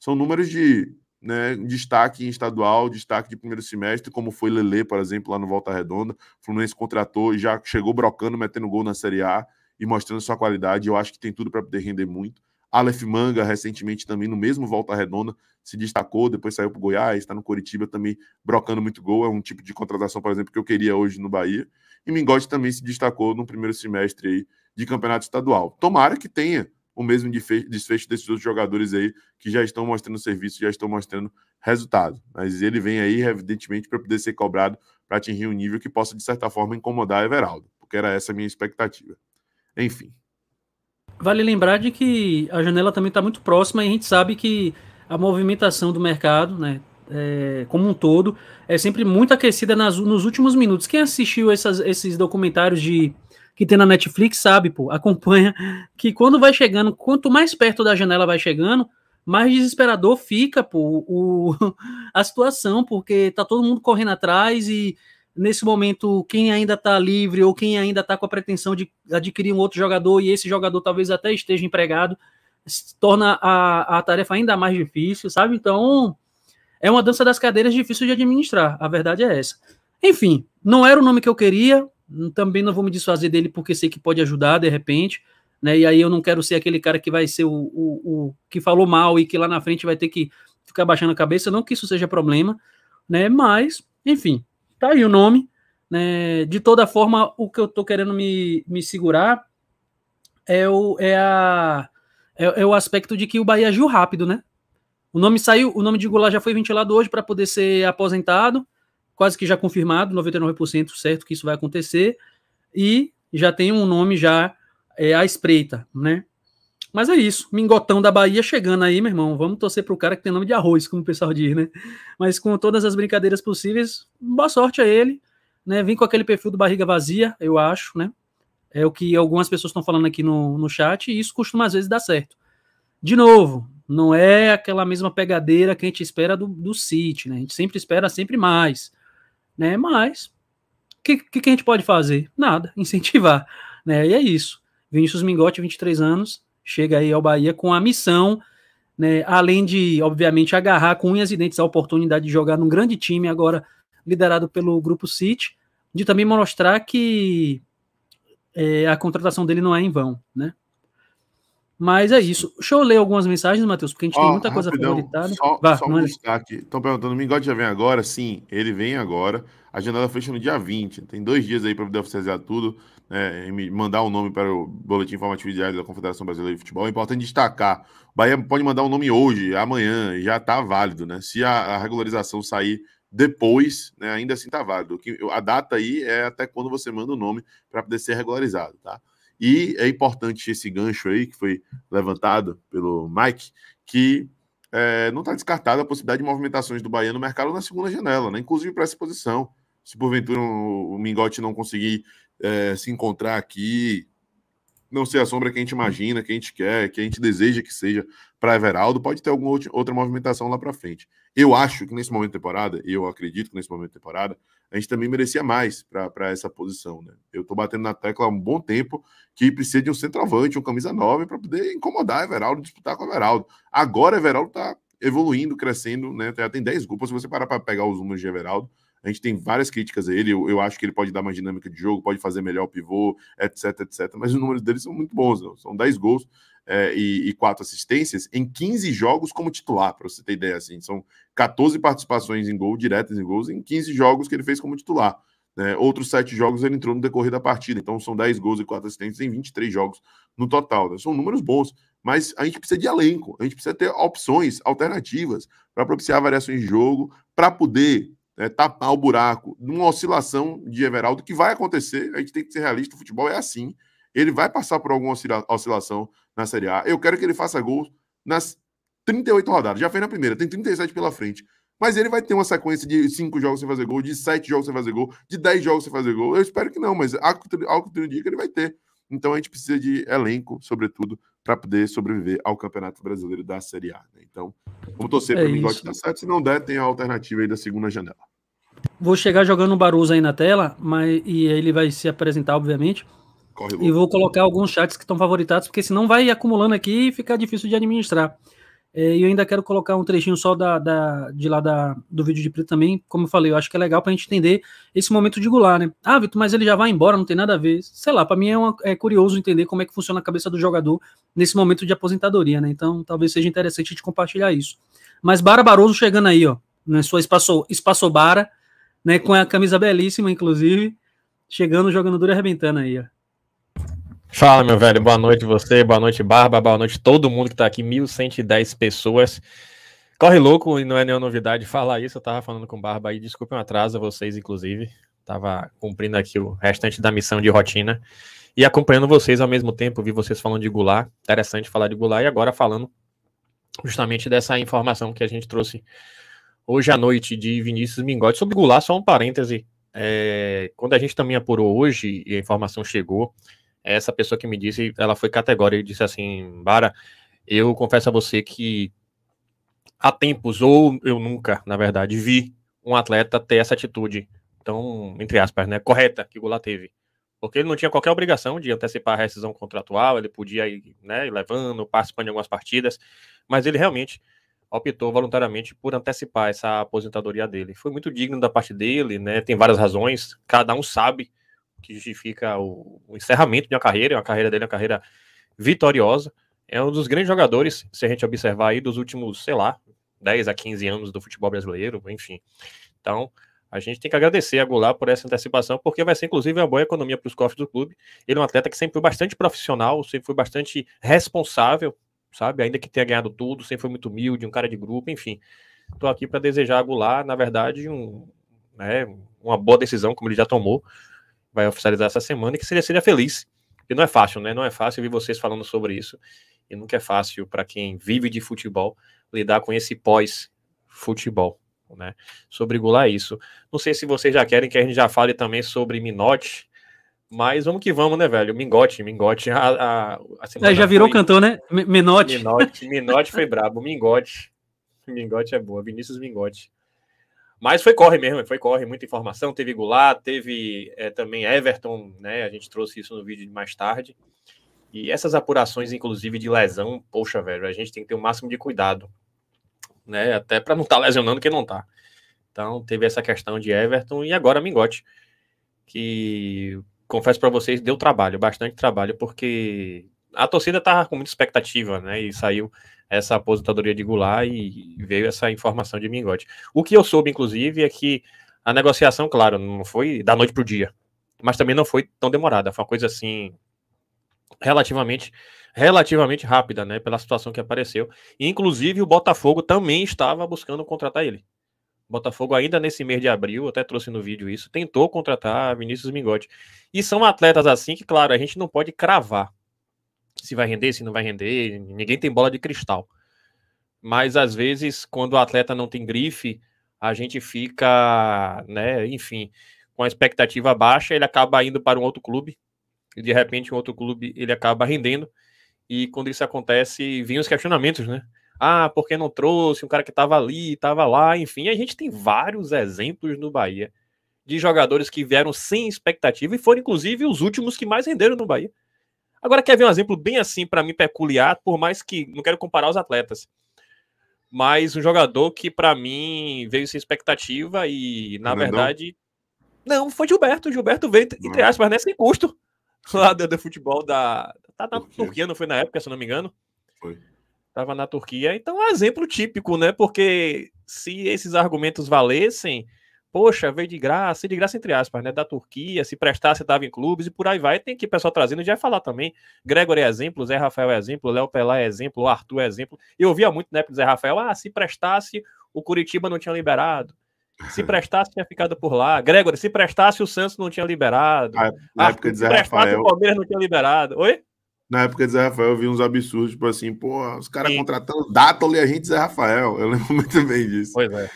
São números de né, destaque em estadual, destaque de primeiro semestre, como foi Lele, por exemplo, lá no Volta Redonda. O Fluminense contratou e já chegou brocando, metendo gol na Série A e mostrando sua qualidade. Eu acho que tem tudo para poder render muito. Aleph Manga, recentemente também, no mesmo Volta Redonda, se destacou, depois saiu para o Goiás, está no Coritiba também brocando muito gol. É um tipo de contratação, por exemplo, que eu queria hoje no Bahia. E Mingote também se destacou no primeiro semestre aí de campeonato estadual. Tomara que tenha o mesmo desfecho desses outros jogadores aí que já estão mostrando serviço, já estão mostrando resultado. Mas ele vem aí, evidentemente, para poder ser cobrado para atingir um nível que possa, de certa forma, incomodar Everaldo, porque era essa a minha expectativa. Enfim. Vale lembrar de que a janela também está muito próxima e a gente sabe que a movimentação do mercado, né, é, como um todo, é sempre muito aquecida nas, nos últimos minutos. Quem assistiu essas, esses documentários de que tem na Netflix sabe, pô, acompanha, que quando vai chegando, quanto mais perto da janela vai chegando, mais desesperador fica, pô, o, a situação, porque tá todo mundo correndo atrás e nesse momento quem ainda tá livre ou quem ainda tá com a pretensão de adquirir um outro jogador e esse jogador talvez até esteja empregado, se torna a, a tarefa ainda mais difícil, sabe? Então, é uma dança das cadeiras difícil de administrar, a verdade é essa. Enfim, não era o nome que eu queria, também não vou me desfazer dele porque sei que pode ajudar de repente, né? E aí eu não quero ser aquele cara que vai ser o, o, o que falou mal e que lá na frente vai ter que ficar baixando a cabeça. Não que isso seja problema, né? Mas, enfim, tá aí o nome. Né? De toda forma, o que eu tô querendo me, me segurar é o, é, a, é, é o aspecto de que o Bahia agiu rápido, né? O nome saiu, o nome de Goulart já foi ventilado hoje para poder ser aposentado quase que já confirmado, 99% certo que isso vai acontecer, e já tem um nome já é, à espreita, né? Mas é isso, Mingotão da Bahia chegando aí, meu irmão. Vamos torcer para o cara que tem nome de arroz, como o pessoal diz, né? Mas com todas as brincadeiras possíveis, boa sorte a ele, né? Vim com aquele perfil do barriga vazia, eu acho, né? É o que algumas pessoas estão falando aqui no, no chat, e isso costuma às vezes dar certo. De novo, não é aquela mesma pegadeira que a gente espera do, do City, né? A gente sempre espera sempre mais né? Mas o que, que, que, a gente pode fazer? Nada, incentivar, né? E é isso. Vinícius Mingotti, 23 anos, chega aí ao Bahia com a missão, né? Além de, obviamente, agarrar com unhas e dentes a oportunidade de jogar num grande time agora liderado pelo grupo City, de também mostrar que é, a contratação dele não é em vão, né? Mas é isso. Deixa eu ler algumas mensagens, Matheus, porque a gente oh, tem muita coisa comunitária. Só, Vá, só um destaque. Estão perguntando, o Mingote já vem agora? Sim, ele vem agora. A janela fecha no dia 20. Tem dois dias aí para poder oficializar tudo né, e mandar o um nome para o Boletim Informativo Diário da Confederação Brasileira de Futebol. É importante destacar. O Bahia pode mandar o um nome hoje, amanhã, já está válido, né? Se a, a, regularização sair depois, né, ainda assim está válido. A data aí é até quando você manda o nome para poder ser regularizado, tá? E é importante esse gancho aí que foi levantado pelo Mike, que é, não está descartada a possibilidade de movimentações do Bahia no mercado na segunda janela, né? inclusive para essa posição. Se porventura o Mingote não conseguir é, se encontrar aqui, não ser a sombra que a gente imagina, que a gente quer, que a gente deseja que seja para Everaldo, pode ter alguma outra movimentação lá para frente. Eu acho que nesse momento de temporada, eu acredito que nesse momento de temporada, a gente também merecia mais para essa posição. Né? Eu estou batendo na tecla há um bom tempo que precisa de um centroavante, um camisa nova, para poder incomodar Everaldo, disputar com Everaldo. Agora Everaldo está evoluindo, crescendo, né? Já tem 10 gols. Se você parar para pegar os números de Everaldo, a gente tem várias críticas a ele. Eu, eu, acho que ele pode dar mais dinâmica de jogo, pode fazer melhor o pivô, etc, etc. Mas os números dele são muito bons, né? são 10 gols é, e, e quatro assistências em 15 jogos como titular, para você ter ideia. Assim, são 14 participações em gol, diretas em gols, em 15 jogos que ele fez como titular. Né? Outros sete jogos ele entrou no decorrer da partida, então são 10 gols e quatro assistências em 23 jogos no total. Né? São números bons, mas a gente precisa de elenco, a gente precisa ter opções alternativas para propiciar variações de jogo, para poder né, tapar o buraco numa oscilação de Everaldo que vai acontecer. A gente tem que ser realista, o futebol é assim ele vai passar por alguma oscila oscilação na Série A. Eu quero que ele faça gols nas 38 rodadas. Já fez na primeira, tem 37 pela frente. Mas ele vai ter uma sequência de 5 jogos sem fazer gol, de 7 jogos sem fazer gol, de 10 jogos sem fazer gol. Eu espero que não, mas algo que eu dia que ele vai ter. Então a gente precisa de elenco, sobretudo, para poder sobreviver ao Campeonato Brasileiro da Série A. Né? Então, vamos torcer é para o negócio dar tá certo. Se não der, tem a alternativa aí da segunda janela. Vou chegar jogando um Baruza aí na tela, mas e ele vai se apresentar, obviamente. Corre E vou colocar alguns chats que estão favoritados, porque senão vai acumulando aqui e fica difícil de administrar. É, e eu ainda quero colocar um trechinho só da, da, de lá da, do vídeo de preto também. Como eu falei, eu acho que é legal para a gente entender esse momento de gular né? Ah, Vitor, mas ele já vai embora, não tem nada a ver. Sei lá, para mim é, uma, é, curioso entender como é que funciona a cabeça do jogador nesse momento de aposentadoria, né? Então talvez seja interessante a gente compartilhar isso. Mas Bara Baroso chegando aí, ó, na né? sua espaço, espaço Bara, né? Com a camisa belíssima, inclusive. Chegando, jogando duro e arrebentando aí, ó. Fala, meu velho. Boa noite você, boa noite, Barba, boa noite todo mundo que tá aqui, 1110 pessoas. Corre louco, e não é nenhuma novidade falar isso, eu tava falando com o Barba aí, desculpem o atraso a vocês, inclusive. Tava cumprindo aqui o restante da missão de rotina e acompanhando vocês ao mesmo tempo, vi vocês falando de Goulart, interessante falar de Goulart, e agora falando justamente dessa informação que a gente trouxe hoje à noite de Vinícius Mingotti. Sobre Goulart, só um parêntese, é, quando a gente também apurou hoje, e a informação chegou, essa pessoa que me disse, ela foi categórica e disse assim: Bara, eu confesso a você que há tempos, ou eu nunca, na verdade, vi um atleta ter essa atitude tão, entre aspas, né, correta que o Goulart teve. Porque ele não tinha qualquer obrigação de antecipar a rescisão contratual, ele podia ir, né, ir levando, participando de algumas partidas, mas ele realmente optou voluntariamente por antecipar essa aposentadoria dele. Foi muito digno da parte dele, né? Tem várias razões, cada um sabe que justifica o, o encerramento de uma carreira, uma carreira dele é uma carreira vitoriosa. É um dos grandes jogadores, se a gente observar aí, dos últimos, sei lá, 10 a 15 anos do futebol brasileiro, enfim. Então, a gente tem que agradecer a Goulart por essa antecipação, porque vai ser inclusive uma boa economia para os cofres do clube. Ele é um atleta que sempre foi bastante profissional, sempre foi bastante responsável, sabe? Ainda que tenha ganhado tudo, sempre foi muito humilde, um cara de grupo, enfim. Estou aqui para desejar a Goulart, na verdade, um, né, uma boa decisão, como ele já tomou, vai oficializar essa semana e que seria, seria feliz. E não é fácil, né? Não é fácil ver vocês falando sobre isso. E nunca é fácil para quem vive de futebol lidar com esse pós-futebol, né? sobre gular isso. Não sei se vocês já querem que a gente já fale também sobre Minotti, mas vamos que vamos, né, velho? Mingote, Mingote. A, a, a é, já virou foi... cantor, né? Minotti Minotti foi brabo. Mingote. Mingote é boa. Vinícius Mingote. Mas foi corre mesmo, foi corre, muita informação. Teve Goulart, teve é, também Everton, né? A gente trouxe isso no vídeo de mais tarde. E essas apurações, inclusive de lesão, poxa, velho, a gente tem que ter o máximo de cuidado, né? Até para não estar tá lesionando quem não tá. Então, teve essa questão de Everton e agora Mingote, que confesso para vocês, deu trabalho, bastante trabalho, porque a torcida estava com muita expectativa, né? E saiu essa aposentadoria de Goulart e veio essa informação de Mingote. O que eu soube, inclusive, é que a negociação, claro, não foi da noite para o dia, mas também não foi tão demorada. Foi uma coisa assim relativamente relativamente rápida, né, pela situação que apareceu. E, inclusive o Botafogo também estava buscando contratar ele. O Botafogo ainda nesse mês de abril, até trouxe no vídeo isso, tentou contratar Vinícius Mingote. E são atletas assim que, claro, a gente não pode cravar, se vai render, se não vai render, ninguém tem bola de cristal. Mas às vezes, quando o atleta não tem grife, a gente fica, né, enfim, com a expectativa baixa, ele acaba indo para um outro clube, e de repente um outro clube ele acaba rendendo. E quando isso acontece, vêm os questionamentos, né? Ah, por que não trouxe um cara que estava ali, estava lá, enfim. A gente tem vários exemplos no Bahia de jogadores que vieram sem expectativa e foram, inclusive, os últimos que mais renderam no Bahia. Agora quer ver um exemplo bem assim para mim peculiar, por mais que não quero comparar os atletas, mas um jogador que para mim veio sem expectativa e na não é verdade não. não foi Gilberto, Gilberto veio entre aspas, né, sem custo lá do, do futebol da tá na Turquia. Turquia, não foi na época, se não me engano. Foi. Tava na Turquia, então é um exemplo típico, né? Porque se esses argumentos valessem, poxa, veio de graça, e de graça entre aspas, né? Da Turquia, se prestasse, tava em clubes e por aí vai. Tem que o pessoal trazendo, já falar também. Gregory é exemplo, Zé Rafael é exemplo, Léo Pelá é exemplo, Arthur é exemplo. Eu ouvia muito na né, época do Zé Rafael, ah, se prestasse, o Curitiba não tinha liberado. Se prestasse, tinha ficado por lá. Gregory, se prestasse, o Santos não tinha liberado. Na, Arthur, época de Zé se prestasse, Rafael... o Palmeiras não tinha liberado. Oi? Na época de Zé Rafael, eu vi uns absurdos, tipo assim, pô, os caras contratando Dátole e a gente Zé Rafael. Eu lembro muito bem disso. Pois é.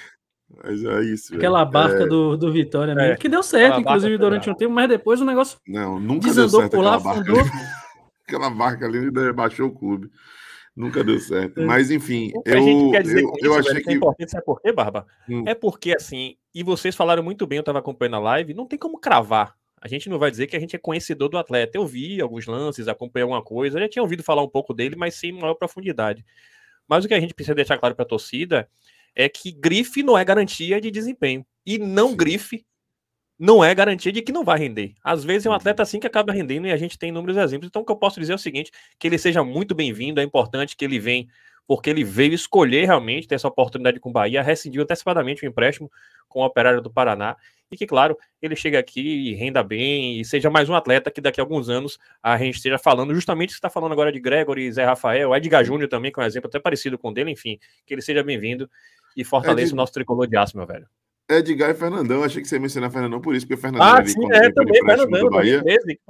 Mas é isso. Aquela velho. barca é... do, do Vitória mesmo, é. que deu certo, aquela inclusive, durante um tempo, mas depois o negócio não, nunca desandou deu certo por lá, aquela fundou... aquela barca ali baixou o clube. Nunca deu certo. É. Mas, enfim, eu, eu, eu achei que. É sabe por quê, Barba? Hum. É porque, assim, e vocês falaram muito bem, eu estava acompanhando a live, não tem como cravar. A gente não vai dizer que a gente é conhecedor do atleta. Eu vi alguns lances, acompanhei alguma coisa, eu já tinha ouvido falar um pouco dele, mas sem maior profundidade. Mas o que a gente precisa deixar claro para a torcida é que grife não é garantia de desempenho. E não Sim. grife não é garantia de que não vai render. Às vezes é um uhum. atleta assim que acaba rendendo e a gente tem inúmeros exemplos. Então o que eu posso dizer é o seguinte, que ele seja muito bem-vindo, é importante que ele venha porque ele veio escolher realmente ter essa oportunidade com o Bahia, rescindiu antecipadamente o empréstimo com o Operário do Paraná, e que, claro, ele chega aqui e renda bem, e seja mais um atleta que daqui a alguns anos a gente esteja falando, justamente está falando agora de Gregory, Zé Rafael, Edgar Júnior também, que é um exemplo até parecido com o dele, enfim, que ele seja bem-vindo e fortaleça Ed... o nosso tricolor de aço, meu velho. Edgar e Fernandão, achei que você ia mencionar Fernandão por isso, porque o Fernandão ah, é, ele, sim, é, também, Fernandão, Bahia,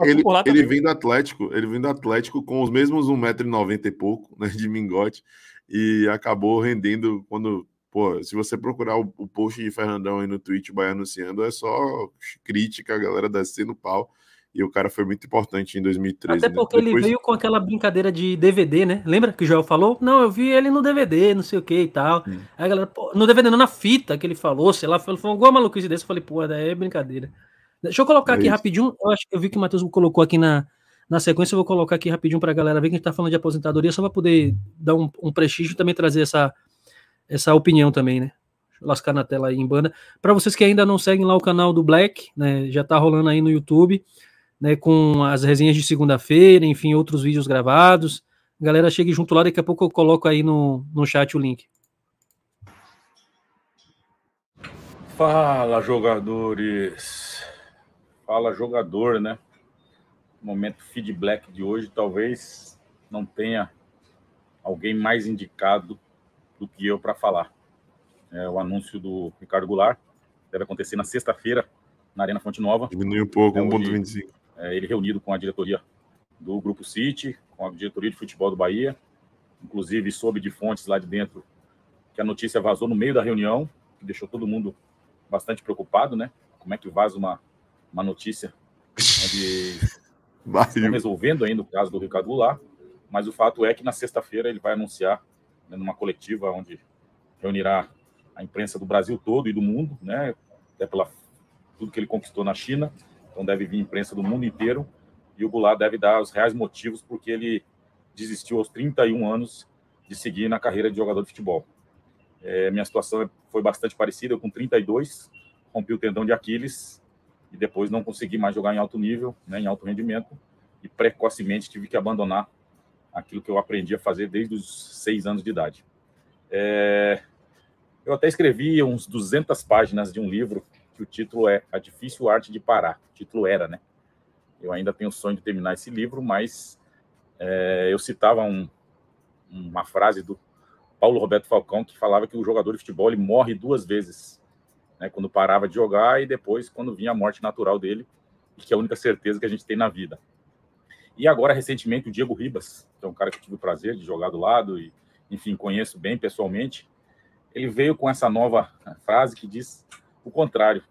ele, ele vem do Atlético, ele vem do Atlético com os mesmos 1,90m e pouco, né, de mingote, e acabou rendendo quando Pô, se você procurar o, o, post de Fernandão aí no Twitch, o Bahia anunciando, é só crítica, a galera descendo pau. E o cara foi muito importante em 2013. Até né? porque né? Depois... ele veio com aquela brincadeira de DVD, né? Lembra que o Joel falou? Não, eu vi ele no DVD, não sei o que e tal. Hum. Aí a galera, pô, no DVD não, na fita que ele falou, sei lá, falou, foi alguma maluquice desse. Eu falei, pô, é brincadeira. Deixa eu colocar é aqui isso. rapidinho. Eu acho que eu vi que o Matheus colocou aqui na, na sequência, eu vou colocar aqui rapidinho pra galera ver que a gente tá falando de aposentadoria, só pra poder dar um, um prestígio e também trazer essa, essa opinião também, né? lascar na tela aí em banda. Para vocês que ainda não seguem lá o canal do Black, né? Já tá rolando aí no YouTube né, com as resenhas de segunda-feira, enfim, outros vídeos gravados. Galera, chegue junto lá, daqui a pouco eu coloco aí no, no chat o link. Fala, jogadores. Fala, jogador, né? momento feedback de hoje, talvez não tenha alguém mais indicado do que eu para falar. É o anúncio do Ricardo Goulart deve acontecer na sexta-feira na Arena Fonte Nova. Diminui um pouco, é 1,25 é, ele reunido com a diretoria do Grupo City, com a diretoria de futebol do Bahia, inclusive soube de fontes lá de dentro que a notícia vazou no meio da reunião, que deixou todo mundo bastante preocupado, né? Como é que vaza uma, uma notícia onde estão resolvendo ainda o caso do Ricardo Goulart, mas o fato é que na sexta-feira ele vai anunciar né, numa coletiva onde reunirá a imprensa do Brasil todo e do mundo, né? Até pela tudo que ele conquistou na China, então deve vir imprensa do mundo inteiro e o Goulart deve dar os reais motivos porque ele desistiu aos 31 anos de seguir na carreira de jogador de futebol. É, minha situação foi bastante parecida, eu com 32 rompi o tendão de Aquiles e depois não consegui mais jogar em alto nível, né, em alto rendimento e precocemente tive que abandonar aquilo que eu aprendi a fazer desde os seis anos de idade. É, eu até escrevi uns 200 páginas de um livro que o título é A Difícil Arte de Parar. O título era, né? Eu ainda tenho o sonho de terminar esse livro, mas é, eu citava um, uma frase do Paulo Roberto Falcão que falava que o jogador de futebol ele morre duas vezes, né? Quando parava de jogar e depois quando vinha a morte natural dele, que é a única certeza que a gente tem na vida. E agora, recentemente, o Diego Ribas, que é um cara que eu tive o prazer de jogar do lado e, enfim, conheço bem pessoalmente, ele veio com essa nova frase que diz o contrário,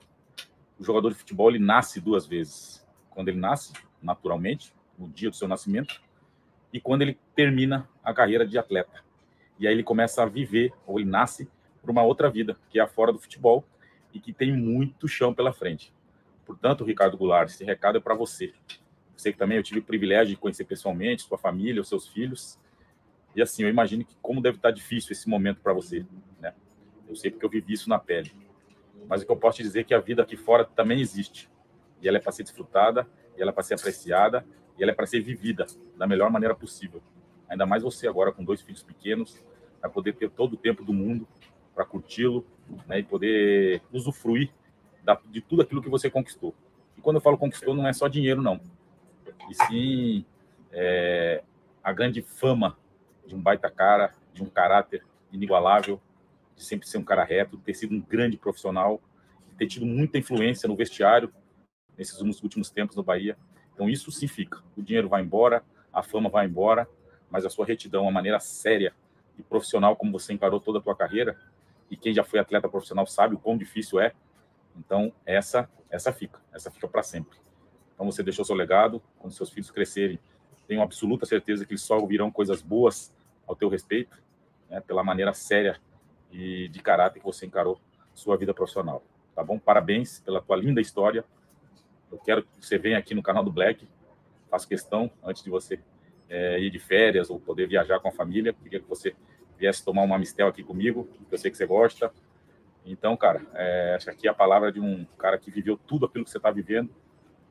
o jogador de futebol ele nasce duas vezes. Quando ele nasce, naturalmente, no dia do seu nascimento, e quando ele termina a carreira de atleta. E aí ele começa a viver, ou ele nasce, para uma outra vida, que é a fora do futebol e que tem muito chão pela frente. Portanto, Ricardo Goulart, esse recado é para você. Você que também eu tive o privilégio de conhecer pessoalmente, sua família, os seus filhos. E assim, eu imagino que como deve estar tá difícil esse momento para você, né? Eu sei porque eu vivi isso na pele. Mas o que eu posso te dizer é que a vida aqui fora também existe. E ela é para ser desfrutada, e ela é para ser apreciada, e ela é para ser vivida da melhor maneira possível. Ainda mais você agora com dois filhos pequenos, para poder ter todo o tempo do mundo para curti-lo né, e poder usufruir da, de tudo aquilo que você conquistou. E quando eu falo conquistou, não é só dinheiro, não. E sim é, a grande fama de um baita cara, de um caráter inigualável, de sempre ser um cara reto, ter sido um grande profissional, ter tido muita influência no vestiário nesses últimos tempos no Bahia. Então isso sim fica. O dinheiro vai embora, a fama vai embora, mas a sua retidão, a maneira séria e profissional como você encarou toda a tua carreira, e quem já foi atleta profissional sabe o quão difícil é. Então essa essa fica, essa fica para sempre. Então você deixou seu legado, quando seus filhos crescerem, tenho absoluta certeza que eles só ouvirão coisas boas ao teu respeito, né, pela maneira séria e de caráter que você encarou sua vida profissional. Tá bom? Parabéns pela tua linda história. Eu quero que você venha aqui no canal do Black. Faço questão, antes de você é, ir de férias ou poder viajar com a família, queria que você viesse tomar uma mistel aqui comigo, que eu sei que você gosta. Então, cara, é, acho que é a palavra de um cara que viveu tudo aquilo que você está vivendo,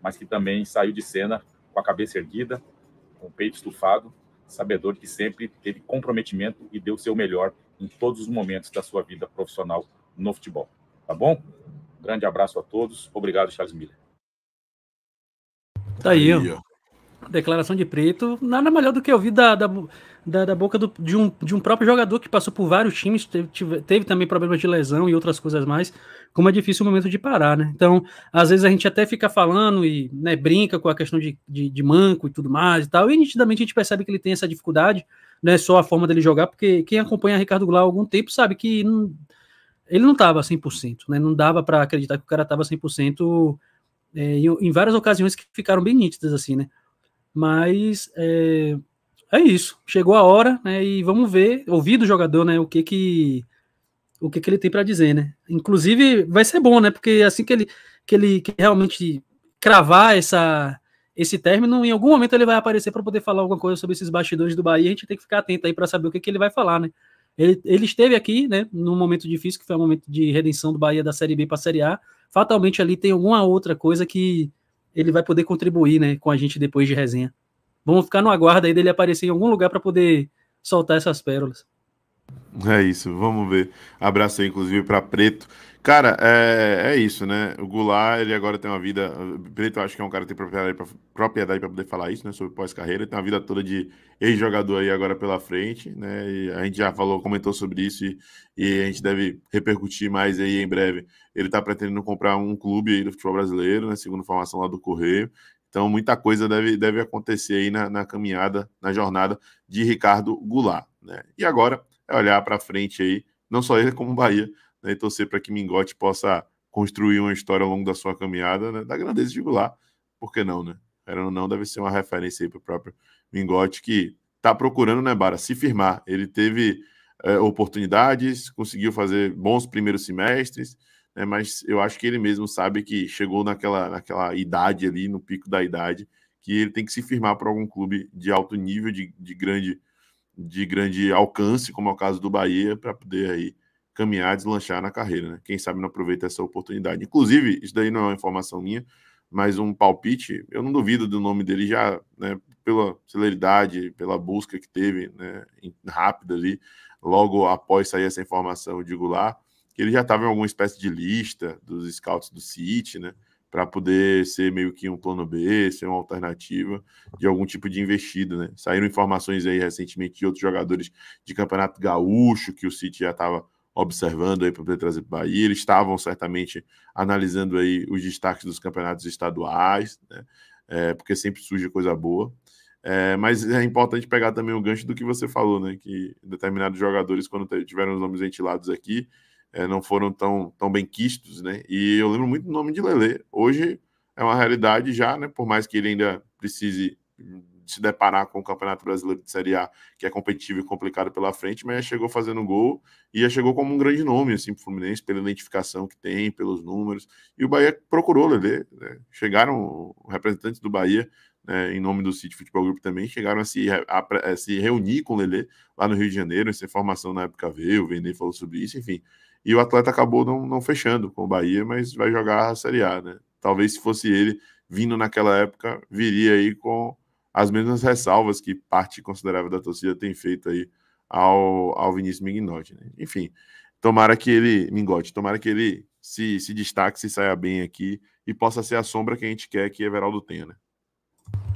mas que também saiu de cena com a cabeça erguida, com o peito estufado, sabedor de que sempre teve comprometimento e deu o seu melhor em todos os momentos da sua vida profissional no futebol. Tá bom? Grande abraço a todos. Obrigado, Charles Miller. Tá aí, ó. Declaração de Preto, nada melhor do que eu da, da, da, da boca do, de, um, de um próprio jogador que passou por vários times, teve, teve, também problemas de lesão e outras coisas mais, como é difícil o momento de parar, né? Então, às vezes a gente até fica falando e né, brinca com a questão de, de, de manco e tudo mais e tal, e nitidamente a gente percebe que ele tem essa dificuldade, não é só a forma dele jogar, porque quem acompanha Ricardo Glau há algum tempo sabe que não, ele não estava 100%, né? Não dava para acreditar que o cara estava 100% é, em, em várias ocasiões que ficaram bem nítidas, assim, né? Mas é, é isso. Chegou a hora, né? E vamos ver, ouvir do jogador, né? O que que o que, que ele tem para dizer, né? Inclusive vai ser bom, né? Porque assim que ele que ele que realmente cravar essa esse término, em algum momento ele vai aparecer para poder falar alguma coisa sobre esses bastidores do Bahia. A gente tem que ficar atento aí para saber o que, que ele vai falar, né? Ele, ele, esteve aqui, né, num momento difícil, que foi o um momento de redenção do Bahia da Série B para a Série A. Fatalmente ali tem alguma outra coisa que ele vai poder contribuir né, com a gente depois de resenha. Vamos ficar no aguardo aí dele aparecer em algum lugar para poder soltar essas pérolas. É isso, vamos ver. Abraço aí, inclusive, para Preto Cara, é, é isso, né? O Goulart, ele agora tem uma vida. Eh, Preto, acho que é um cara que tem propriedade para poder falar isso, né? Sobre pós-carreira. Ele tem uma vida toda de ex-jogador aí agora pela frente, né? E a gente já falou, comentou sobre isso e, e a gente deve repercutir mais aí em breve. Ele está pretendendo comprar um clube aí do futebol brasileiro, né? Segundo formação lá do Correio. Então, muita coisa deve, deve acontecer aí na, na caminhada, na jornada de Ricardo Goulart, né? E agora é olhar para frente aí, não só ele, como o Bahia né, e torcer para que Mingote possa construir uma história ao longo da sua caminhada, né, da grandeza de Goulart, por que não, né? Era não, deve ser uma referência aí para o próprio Mingote, que está procurando, né, Bara, se firmar. Ele teve é, oportunidades, conseguiu fazer bons primeiros semestres, né, mas eu acho que ele mesmo sabe que chegou naquela, naquela idade ali, no pico da idade, que ele tem que se firmar para algum clube de alto nível, de, de, grande, de grande alcance, como é o caso do Bahia, para poder aí caminhar, deslanchar na carreira, né? Quem sabe não aproveita essa oportunidade. Inclusive, isso daí não é uma informação minha, mas um palpite, eu não duvido do nome dele já, né, pela celeridade, pela busca que teve, né, rápida ali, logo após sair essa informação, eu digo lá, que ele já estava em alguma espécie de lista dos scouts do City, né, para poder ser meio que um plano B, ser uma alternativa de algum tipo de investida, né? Saíram informações aí recentemente de outros jogadores de Campeonato Gaúcho que o City já estava observando aí para poder trazer para Bahia. Eles estavam certamente analisando aí os destaques dos campeonatos estaduais, né? É, porque sempre surge coisa boa. É, mas é importante pegar também o gancho do que você falou, né? Que determinados jogadores, quando tiveram os nomes ventilados aqui, é, não foram tão, tão bem quistos, né? E eu lembro muito do nome de Lele. Hoje é uma realidade já, né? Por mais que ele ainda precise se deparar com o Campeonato Brasileiro de Série A, que é competitivo e complicado pela frente, mas chegou fazendo gol e já chegou como um grande nome assim, para o Fluminense, pela identificação que tem, pelos números. E o Bahia procurou, Lele. Né? Chegaram representantes do Bahia né, em nome do City Futebol Group também, chegaram a se, a, a se reunir com o Lele lá no Rio de Janeiro. Essa informação na época veio, o Vene falou sobre isso, enfim. E o atleta acabou não, não fechando com o Bahia, mas vai jogar a Série A, né? Talvez se fosse ele vindo naquela época, viria aí com as mesmas ressalvas que parte considerável da torcida tem feito aí ao, ao Vinícius Mignotti. Né? Enfim, tomara que ele, Mingotti, tomara que ele se, se destaque, se saia bem aqui e possa ser a sombra que a gente quer que Everaldo tenha, né?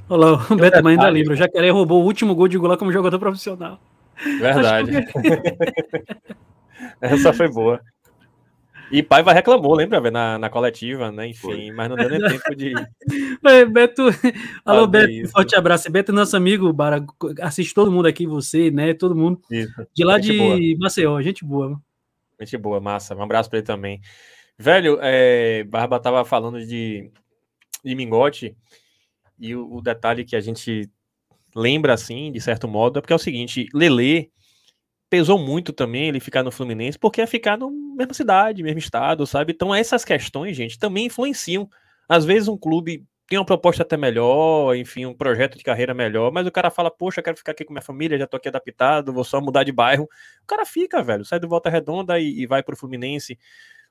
Olá, o Beto Mãe ainda Libra. já queria roubou o último gol de Goulart como jogador profissional. Verdade. Que... Essa foi boa. E Paiva reclamou, lembra, na, na coletiva, né? Enfim, Foi. mas não deu nem tempo de. Beto. Alô, Beto. Isso. Forte abraço. Beto é nosso amigo, Bara. Assiste todo mundo aqui, você, né? Todo mundo. Isso. De lá gente de boa. Maceió, gente boa. Gente boa, massa. Um abraço para ele também. Velho, é, Barba tava falando de, de Mingote, e o, o detalhe que a gente lembra, assim, de certo modo, é porque é o seguinte, Lele pesou muito também ele ficar no Fluminense, porque é ficar na mesma cidade, mesmo estado, sabe? Então essas questões, gente, também influenciam. Às vezes um clube tem uma proposta até melhor, enfim, um projeto de carreira melhor, mas o cara fala, poxa, quero ficar aqui com minha família, já tô aqui adaptado, vou só mudar de bairro. O cara fica, velho, sai do Volta Redonda e, e vai pro Fluminense.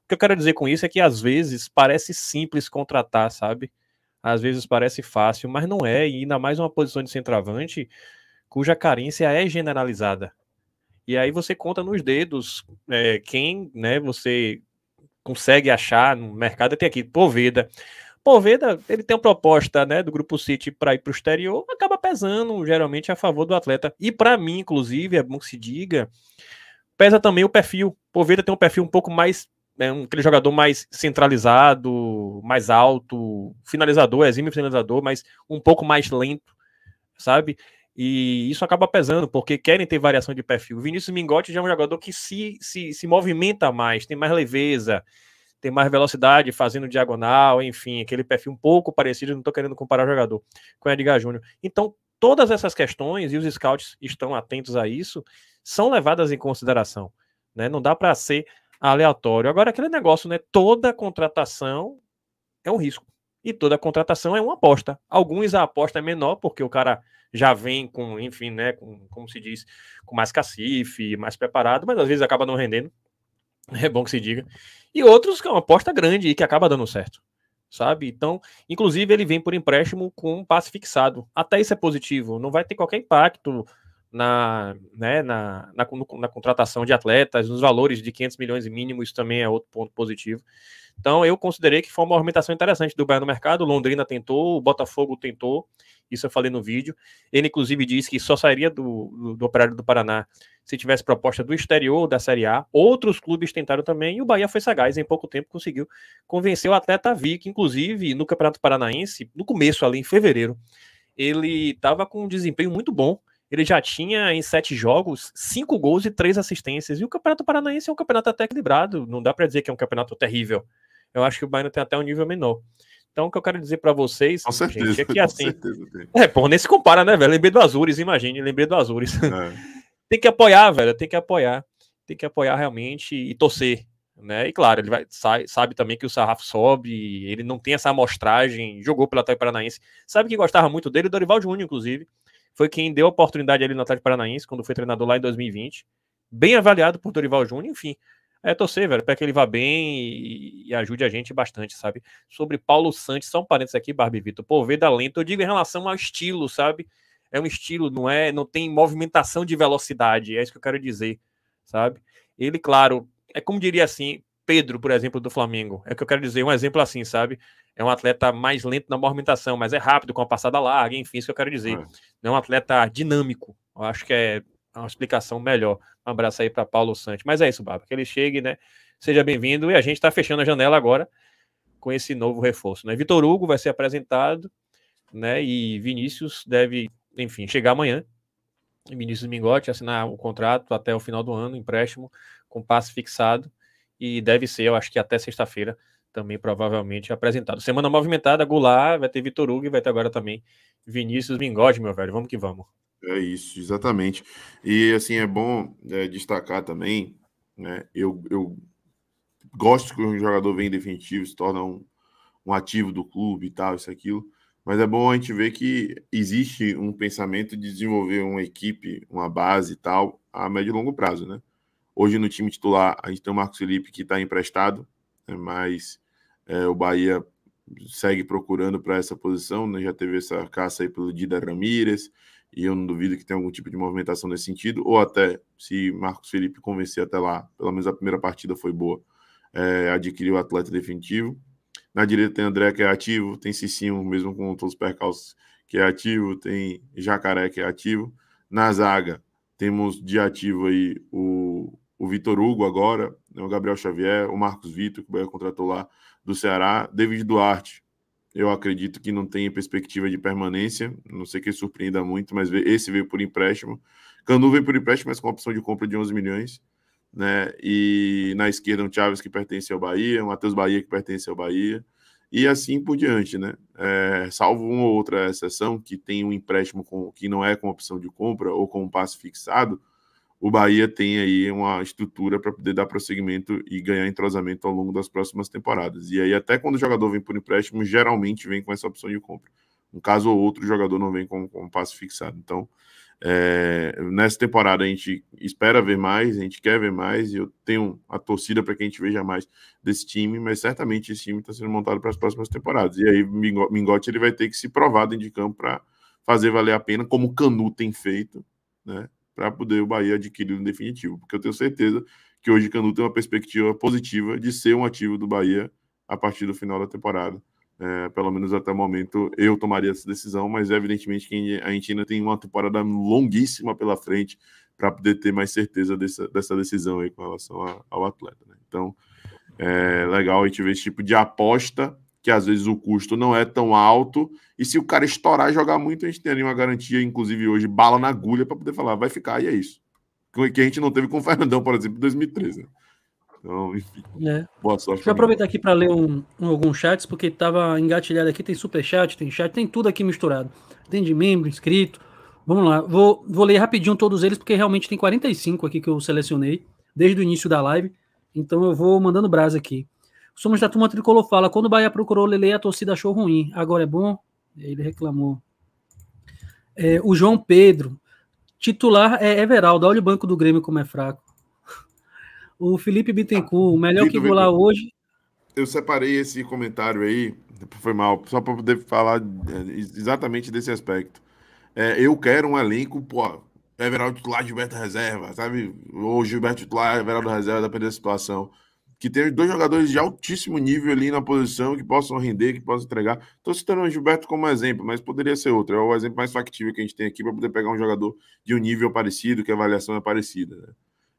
O que eu quero dizer com isso é que às vezes parece simples contratar, sabe? Às vezes parece fácil, mas não é, e ainda mais uma posição de centroavante cuja carência é generalizada. E aí você conta nos dedos é, quem né, você consegue achar no mercado. Tem aqui Poveda. Poveda, ele tem uma proposta né, do Grupo City para ir para o exterior, acaba pesando geralmente a favor do atleta. E para mim, inclusive, é bom que se diga, pesa também o perfil. Poveda tem um perfil um pouco mais é aquele jogador mais centralizado, mais alto, finalizador, é, exímio finalizador, mas um pouco mais lento, sabe? E isso acaba pesando, porque querem ter variação de perfil. O Vinícius Mingotti já é um jogador que se, se, se movimenta mais, tem mais leveza, tem mais velocidade fazendo diagonal, enfim, aquele perfil um pouco parecido, não estou querendo comparar o jogador com o Edgar Júnior. Então, todas essas questões, e os scouts estão atentos a isso, são levadas em consideração. Né? Não dá para ser aleatório. Agora, aquele negócio, né? toda contratação é um risco. E toda contratação é uma aposta. Alguns a aposta é menor, porque o cara já vem com, enfim, né, com, como se diz, com mais cacife, mais preparado, mas às vezes acaba não rendendo. É bom que se diga. E outros que é uma aposta grande e que acaba dando certo. Sabe? Então, inclusive, ele vem por empréstimo com um passe fixado. Até isso é positivo. Não vai ter qualquer impacto na, né, na, na, na, contratação de atletas, nos valores de 500 milhões e mínimo, isso também é outro ponto positivo. Então, eu considerei que foi uma movimentação interessante do Bahia no mercado. Londrina tentou, o Botafogo tentou, isso eu falei no vídeo. Ele, inclusive, disse que só sairia do, do, do Operário do Paraná se tivesse proposta do exterior da Série A. Outros clubes tentaram também e o Bahia foi sagaz. Em pouco tempo conseguiu convencer o atleta Vic, inclusive no Campeonato Paranaense, no começo ali, em fevereiro. Ele estava com um desempenho muito bom. Ele já tinha em sete jogos cinco gols e três assistências. E o Campeonato Paranaense é um campeonato até equilibrado. Não dá para dizer que é um campeonato terrível. Eu acho que o Bahia tem até um nível menor. Então, o que eu quero dizer para vocês, com é certeza, é que assim. Certeza, é, pô, nem se compara, né, velho? Lembrei do Azures, imagine, lembrei do Azures. É. tem que apoiar, velho, tem que apoiar. Tem que apoiar realmente e torcer. Né? E claro, ele vai, sai, sabe também que o Sarrafo sobe, ele não tem essa amostragem, jogou pelo Atlético Paranaense. Sabe que gostava muito dele, o Dorival Júnior, inclusive. Foi quem deu a oportunidade ali no Atlético Paranaense, quando foi treinador lá em 2020. Bem avaliado por Dorival Júnior, enfim é torcer, velho, para que ele vá bem e, e, ajude a gente bastante, sabe? Sobre Paulo Santos, só um parênteses aqui, Barbie Vitor, Veda lento, eu digo em relação ao estilo, sabe? É um estilo, não é, não tem movimentação de velocidade, é isso que eu quero dizer, sabe? Ele, claro, é como diria assim, Pedro, por exemplo, do Flamengo. É o que eu quero dizer, um exemplo assim, sabe? É um atleta mais lento na movimentação, mas é rápido, com a passada larga, enfim, isso que eu quero dizer. É. Não é um atleta dinâmico. Eu acho que é uma explicação melhor. Um abraço aí para Paulo Santos. Mas é isso, Bárbara, que ele chegue, né? Seja bem-vindo. E a gente está fechando a janela agora com esse novo reforço, né? Vitor Hugo vai ser apresentado, né? E Vinícius deve, enfim, chegar amanhã. Vinícius Mingotti assinar o contrato até o final do ano, empréstimo com passe fixado e deve ser, eu acho que até sexta-feira também provavelmente apresentado. Semana movimentada, Goulart, vai ter Vitor Hugo e vai ter agora também Vinícius Mingotti, meu velho. Vamos que vamos. É isso, exatamente. E assim é bom é, destacar também, né? Eu, eu gosto que um jogador vem definitivo, se torna um, um ativo do clube e tal, isso aquilo. Mas é bom a gente ver que existe um pensamento de desenvolver uma equipe, uma base e tal, a médio e longo prazo, né? Hoje no time titular a gente tem o Marcos Felipe que está emprestado, né? mas é, o Bahia segue procurando para essa posição, né? Já teve essa caça aí pelo Dida Ramírez, e eu não duvido que tenha algum tipo de movimentação nesse sentido, ou até se Marcos Felipe convencer até lá, pelo menos a primeira partida foi boa, é, adquiriu o atleta definitivo. Na direita tem André, que é ativo, tem Cicinho, mesmo com todos os percalços, que é ativo, tem Jacaré, que é ativo. Na zaga, temos de ativo aí o, o Vitor Hugo agora, né, o Gabriel Xavier, o Marcos Vitor, que o Bahia contratou lá do Ceará, David Duarte, eu acredito que não tem perspectiva de permanência. Não sei que surpreenda muito, mas esse veio por empréstimo. Canu veio por empréstimo, mas com opção de compra de 11 milhões. Né? E na esquerda, um Chaves que pertence ao Bahia, um Matheus Bahia que pertence ao Bahia, e assim por diante, né? É, salvo uma ou outra exceção que tem um empréstimo com, que não é com opção de compra ou com um fixado, o Bahia tem aí uma estrutura para poder dar prosseguimento e ganhar entrosamento ao longo das próximas temporadas. E aí, até quando o jogador vem por empréstimo, geralmente vem com essa opção de compra. Um caso ou outro, o jogador não vem com, com um passe fixado. Então, é, nessa temporada a gente espera ver mais, a gente quer ver mais, e eu tenho a torcida para que a gente veja mais desse time, mas certamente esse time está sendo montado para as próximas temporadas. E aí, Mingote ele vai ter que se provar dentro de campo para fazer valer a pena, como o Canu tem feito, né? para poder o Bahia adquirir no definitivo, porque eu tenho certeza que hoje o Canu tem uma perspectiva positiva de ser um ativo do Bahia a partir do final da temporada. É, pelo menos até o momento eu tomaria essa decisão, mas evidentemente que a gente ainda tem uma temporada longuíssima pela frente para poder ter mais certeza dessa, dessa decisão aí com relação a, ao atleta. Né? Então é legal a gente ver esse tipo de aposta que às vezes o custo não é tão alto. E se o cara estourar e jogar muito, a gente tem uma garantia, inclusive hoje, bala na agulha, para poder falar, vai ficar, e é isso. Que a gente não teve com o Fernandão, por exemplo, em 2013. Né? Então, enfim. É. Boa sorte. Deixa eu aproveitar aqui para ler um, um, alguns chats, porque estava engatilhado aqui. Tem super chat, tem chat, tem tudo aqui misturado. Tem de membro, inscrito. Vamos lá. Vou, vou ler rapidinho todos eles, porque realmente tem 45 aqui que eu selecionei desde o início da live. Então eu vou mandando brasa aqui. Somos da turma tricolor fala. Quando o Bahia procurou Lele, a torcida achou ruim. Agora é bom? Ele reclamou. É, o João Pedro. Titular é Everaldo. Olha o banco do Grêmio como é fraco. O Felipe Bittencourt. O melhor Vitor, que lá hoje. Eu separei esse comentário aí. Foi mal. Só para poder falar é, exatamente desse aspecto. É, eu quero um elenco. Pô, Everaldo titular, Gilberto reserva. Sabe? Ou Gilberto titular, Everaldo reserva, depende da situação que tem dois jogadores de altíssimo nível ali na posição, que possam render, que possam entregar. Estou citando o Gilberto como exemplo, mas poderia ser outro. É o exemplo mais factível que a gente tem aqui para poder pegar um jogador de um nível parecido, que a avaliação é parecida. Né?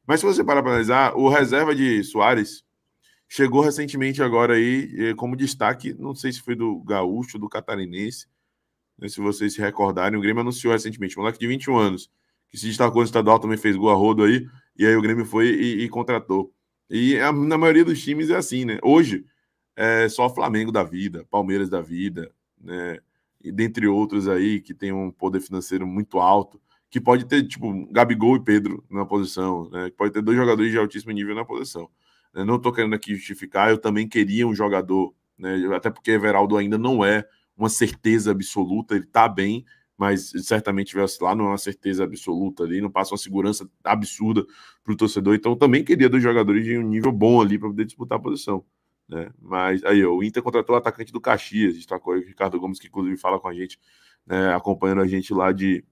Mas se você parar para analisar, o reserva de Soares chegou recentemente agora aí eh, como destaque, não sei se foi do Gaúcho, do Catarinense, né, se vocês se recordarem, o Grêmio anunciou recentemente, um moleque de 21 anos, que se destacou no estadual, também fez gol a rodo aí, e aí o Grêmio foi e, e contratou. E a, na maioria dos times é assim, né? Hoje é só Flamengo da vida, Palmeiras da vida, né? E dentre outros aí que tem um poder financeiro muito alto, que pode ter, tipo, Gabigol e Pedro na posição, né? Pode ter dois jogadores de altíssimo nível na posição. Eu né? não estou querendo aqui justificar, eu também queria um jogador, né? Até porque Everaldo ainda não é uma certeza absoluta, ele está bem, mas certamente vai oscilar, não é uma certeza absoluta ali, não passa uma segurança absurda para o torcedor. Então, também queria dos jogadores de um nível bom ali para poder disputar a posição. Né? Mas aí, o Inter contratou o atacante do Caxias, destacou aí o Ricardo Gomes, que inclusive fala com a gente, né, acompanhando a gente lá de,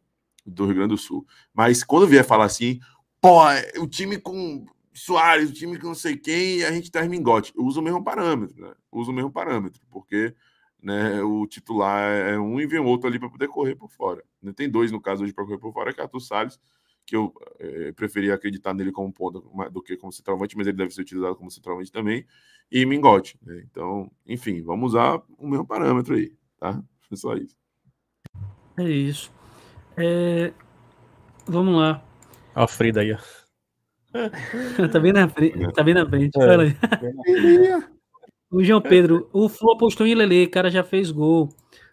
do Rio Grande do Sul. Mas quando vier falar assim, pô, o time com Soares, o time com não sei quem, a gente está em mingote. Eu uso o mesmo parâmetro, né? Uso o mesmo parâmetro, porque né, o titular é um e vem outro ali para poder correr por fora. Né? Tem dois, no caso, hoje para correr por fora, que é Arthur Salles, que eu é, preferia acreditar nele como ponta do que como centralmente mas ele deve ser utilizado como centralmente também, e Mingote. Né? Então, enfim, vamos usar o mesmo parâmetro aí, tá? É só isso. É isso. É... Vamos lá. Ó, a Frida aí, ó. tá bem na frente. Tá bem na frente. É. Peraí. O João é. Pedro, o Flu postou em Lele, cara já fez gol.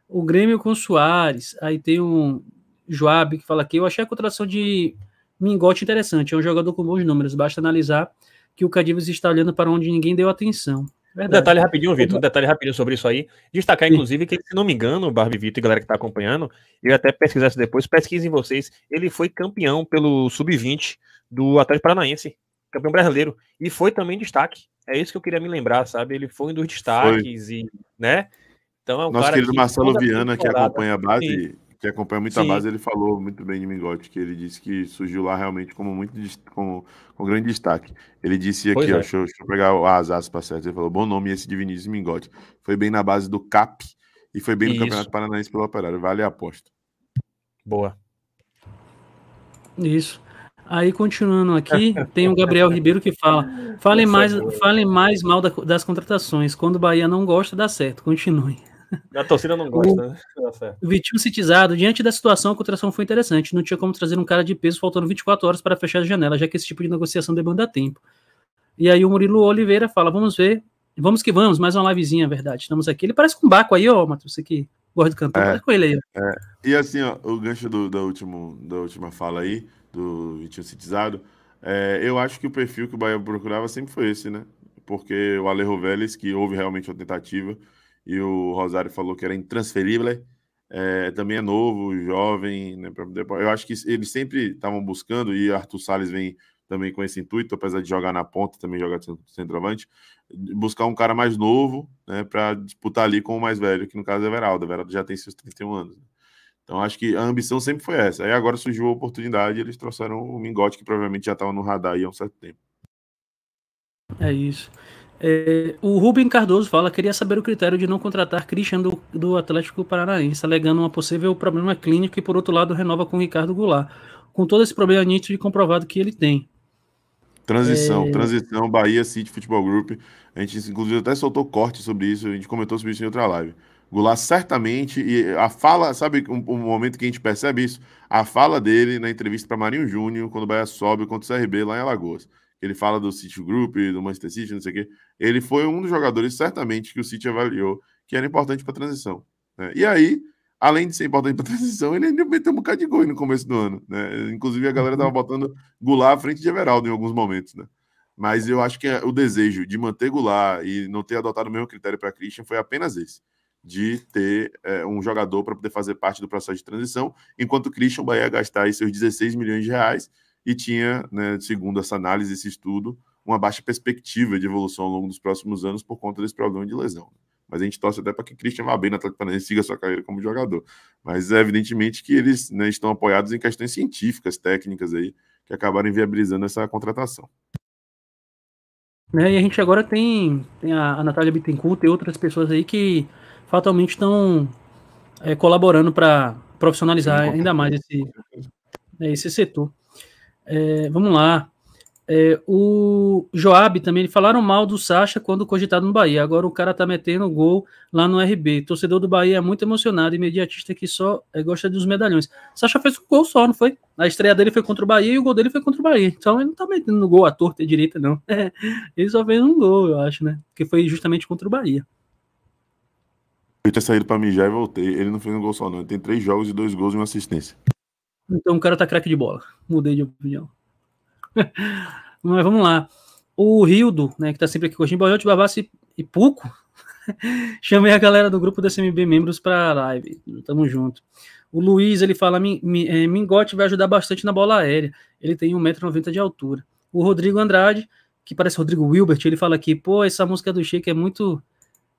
O Grêmio com Soares, aí tem um Joab que fala aqui, eu achei a contratação de Mingote interessante, é um jogador com bons números, basta analisar que o Cadivas está olhando para onde ninguém deu atenção. Verdade. Um detalhe rapidinho, Vitor, um detalhe rapidinho sobre isso aí. Destacar, inclusive, que se não me engano, o Barbie Vitor e galera que está acompanhando, eu até pesquisasse depois, pesquisem vocês, ele foi campeão pelo Sub-20 do Atlético Paranaense, campeão brasileiro, e foi também destaque é isso que eu queria me lembrar, sabe? Ele foi um dos destaques foi. e, né? Então é um Nosso querido que, Marcelo Viana, que acompanha a base, sim. que acompanha muito a base, ele falou muito bem de Mingote, que ele disse que surgiu lá realmente como muito com, com grande destaque. Ele disse aqui, ó, é. deixa, eu, deixa, eu, pegar as aspas certas, ele falou, bom nome esse de Vinícius Mingote. Foi bem na base do CAP e foi bem no isso. Campeonato Paranaense pelo Operário. Vale a aposta. Boa. Isso. Aí, continuando aqui, tem o Gabriel Ribeiro que fala: falem é mais, fale mais mal da, das contratações. Quando o Bahia não gosta, dá certo. Continue. A torcida não gosta, o, né? O Vitinho Citizado, diante da situação, a contratação foi interessante. Não tinha como trazer um cara de peso faltando 24 horas para fechar a janela, já que esse tipo de negociação demanda tempo. E aí o Murilo Oliveira fala: vamos ver, vamos que vamos, mais uma livezinha, é verdade. Estamos aqui. Ele parece com um Baco aí, ó, Matheus, você que gosta do cantor, é, com ele aí. É. E assim, ó, o gancho do, da, último, da última fala aí do Vitinho Citizado, é, eu acho que o perfil que o Bahia procurava sempre foi esse, né? Porque o Alejo Vélez, que houve realmente uma tentativa, e o Rosário falou que era intransferível, é, também é novo, jovem, né? Eu acho que eles sempre estavam buscando, e Arthur Salles vem também com esse intuito, apesar de jogar na ponta, também jogar de centroavante, buscar um cara mais novo, né, para disputar ali com o mais velho, que no caso é Veraldo. Veraldo já tem seus 31 anos. Né? Então acho que a ambição sempre foi essa. Aí agora surgiu a oportunidade, eles trouxeram o Mingote, que provavelmente já estava tá no radar há um certo tempo. É isso. É, o Rubem Cardoso fala: queria saber o critério de não contratar Christian do, do Atlético Paranaense, alegando um possível problema clínico e, por outro lado, renova com o Ricardo Goulart, com todo esse problema nítido e comprovado que ele tem. Transição, é... transição, Bahia City Futebol Group. A gente, inclusive, até soltou corte sobre isso, a gente comentou sobre isso em outra live. Goulart certamente, e a fala, sabe um, um, momento que a gente percebe isso? A fala dele na entrevista para Marinho Júnior, quando o Bahia sobe contra o CRB lá em Alagoas. Ele fala do City Group, do Manchester City, não sei o quê. Ele foi um dos jogadores, certamente, que o City avaliou que era importante para a transição. Né? E aí, além de ser importante para a transição, ele ainda meteu um bocado de gol no começo do ano. Né? Inclusive, a galera estava uhum. botando Goulart à frente de Everaldo em alguns momentos. Né? Mas eu acho que é o desejo de manter Goulart e não ter adotado o mesmo critério para Christian foi apenas esse de ter é, um jogador para poder fazer parte do processo de transição, enquanto o Christian Bahia gastar seus 16 milhões de reais e tinha, né, segundo essa análise, esse estudo, uma baixa perspectiva de evolução ao longo dos próximos anos por conta desse problema de lesão. Mas a gente torce até para que Christian vá bem na Atlético Paranaense siga sua carreira como jogador. Mas é evidentemente que eles né, estão apoiados em questões científicas, técnicas aí, que acabaram viabilizando essa contratação. É, e a gente agora tem, tem a, a Natália Bittencourt e outras pessoas aí que fatalmente estão é, colaborando para profissionalizar ainda mais esse, é, esse setor. É, vamos lá. É, o Joab também, ele falaram mal do Sacha quando cogitado no Bahia. Agora o cara tá metendo gol lá no RB. Torcedor do Bahia é muito emocionado, e imediatista que só é, gosta dos medalhões. Sacha fez um gol só, não foi? A estreia dele foi contra o Bahia e o gol dele foi contra o Bahia. Então ele não tá metendo gol à torta e direita, não. ele só fez um gol, eu acho, né? Que foi justamente contra o Bahia. Eu tinha saído pra mijar e voltei. Ele não fez um gol só, não. Ele tem três jogos e dois gols e uma assistência. Então o cara tá craque de bola. Mudei de opinião. Mas vamos lá. O Rildo, né, que tá sempre aqui com a gente, Boiote, Babassi e Puco. Chamei a galera do grupo da CMB Membros pra live. Tamo junto. O Luiz, ele fala, é, Mingote vai ajudar bastante na bola aérea. Ele tem 1,90m de altura. O Rodrigo Andrade, que parece Rodrigo Wilbert, ele fala aqui, pô, essa música do Sheik é muito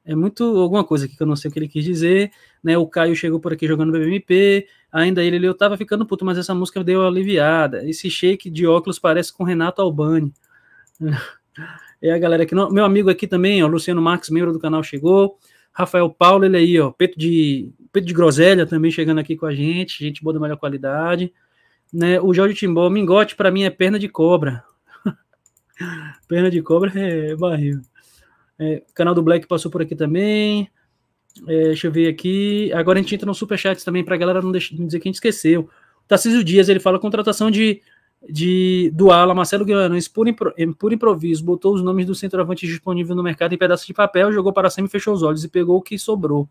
é muito alguma coisa que eu não sei o que ele quis dizer, né? O Caio chegou por aqui jogando BBMP. ainda ele, ele eu tava ficando puto, mas essa música deu aliviada. Esse shake de óculos parece com Renato Albani. É a galera aqui, meu amigo aqui também, o Luciano Marques, membro do canal chegou. Rafael Paulo, ele aí, ó, peito de peito de groselha também chegando aqui com a gente, gente boa da melhor qualidade, né? O Jorge Timbó, mingote para mim é perna de cobra. perna de cobra é barril. É, canal do Black passou por aqui também. É, deixa eu ver aqui. Agora a gente entra no superchat também, para a galera não, deixa, não dizer que a gente esqueceu. O Tarcísio Dias, ele fala contratação de, de, do ala Marcelo Guilherme, por, impro, por improviso, botou os nomes do centroavante disponível no mercado em pedaço de papel, jogou para cima e fechou os olhos e pegou o que sobrou.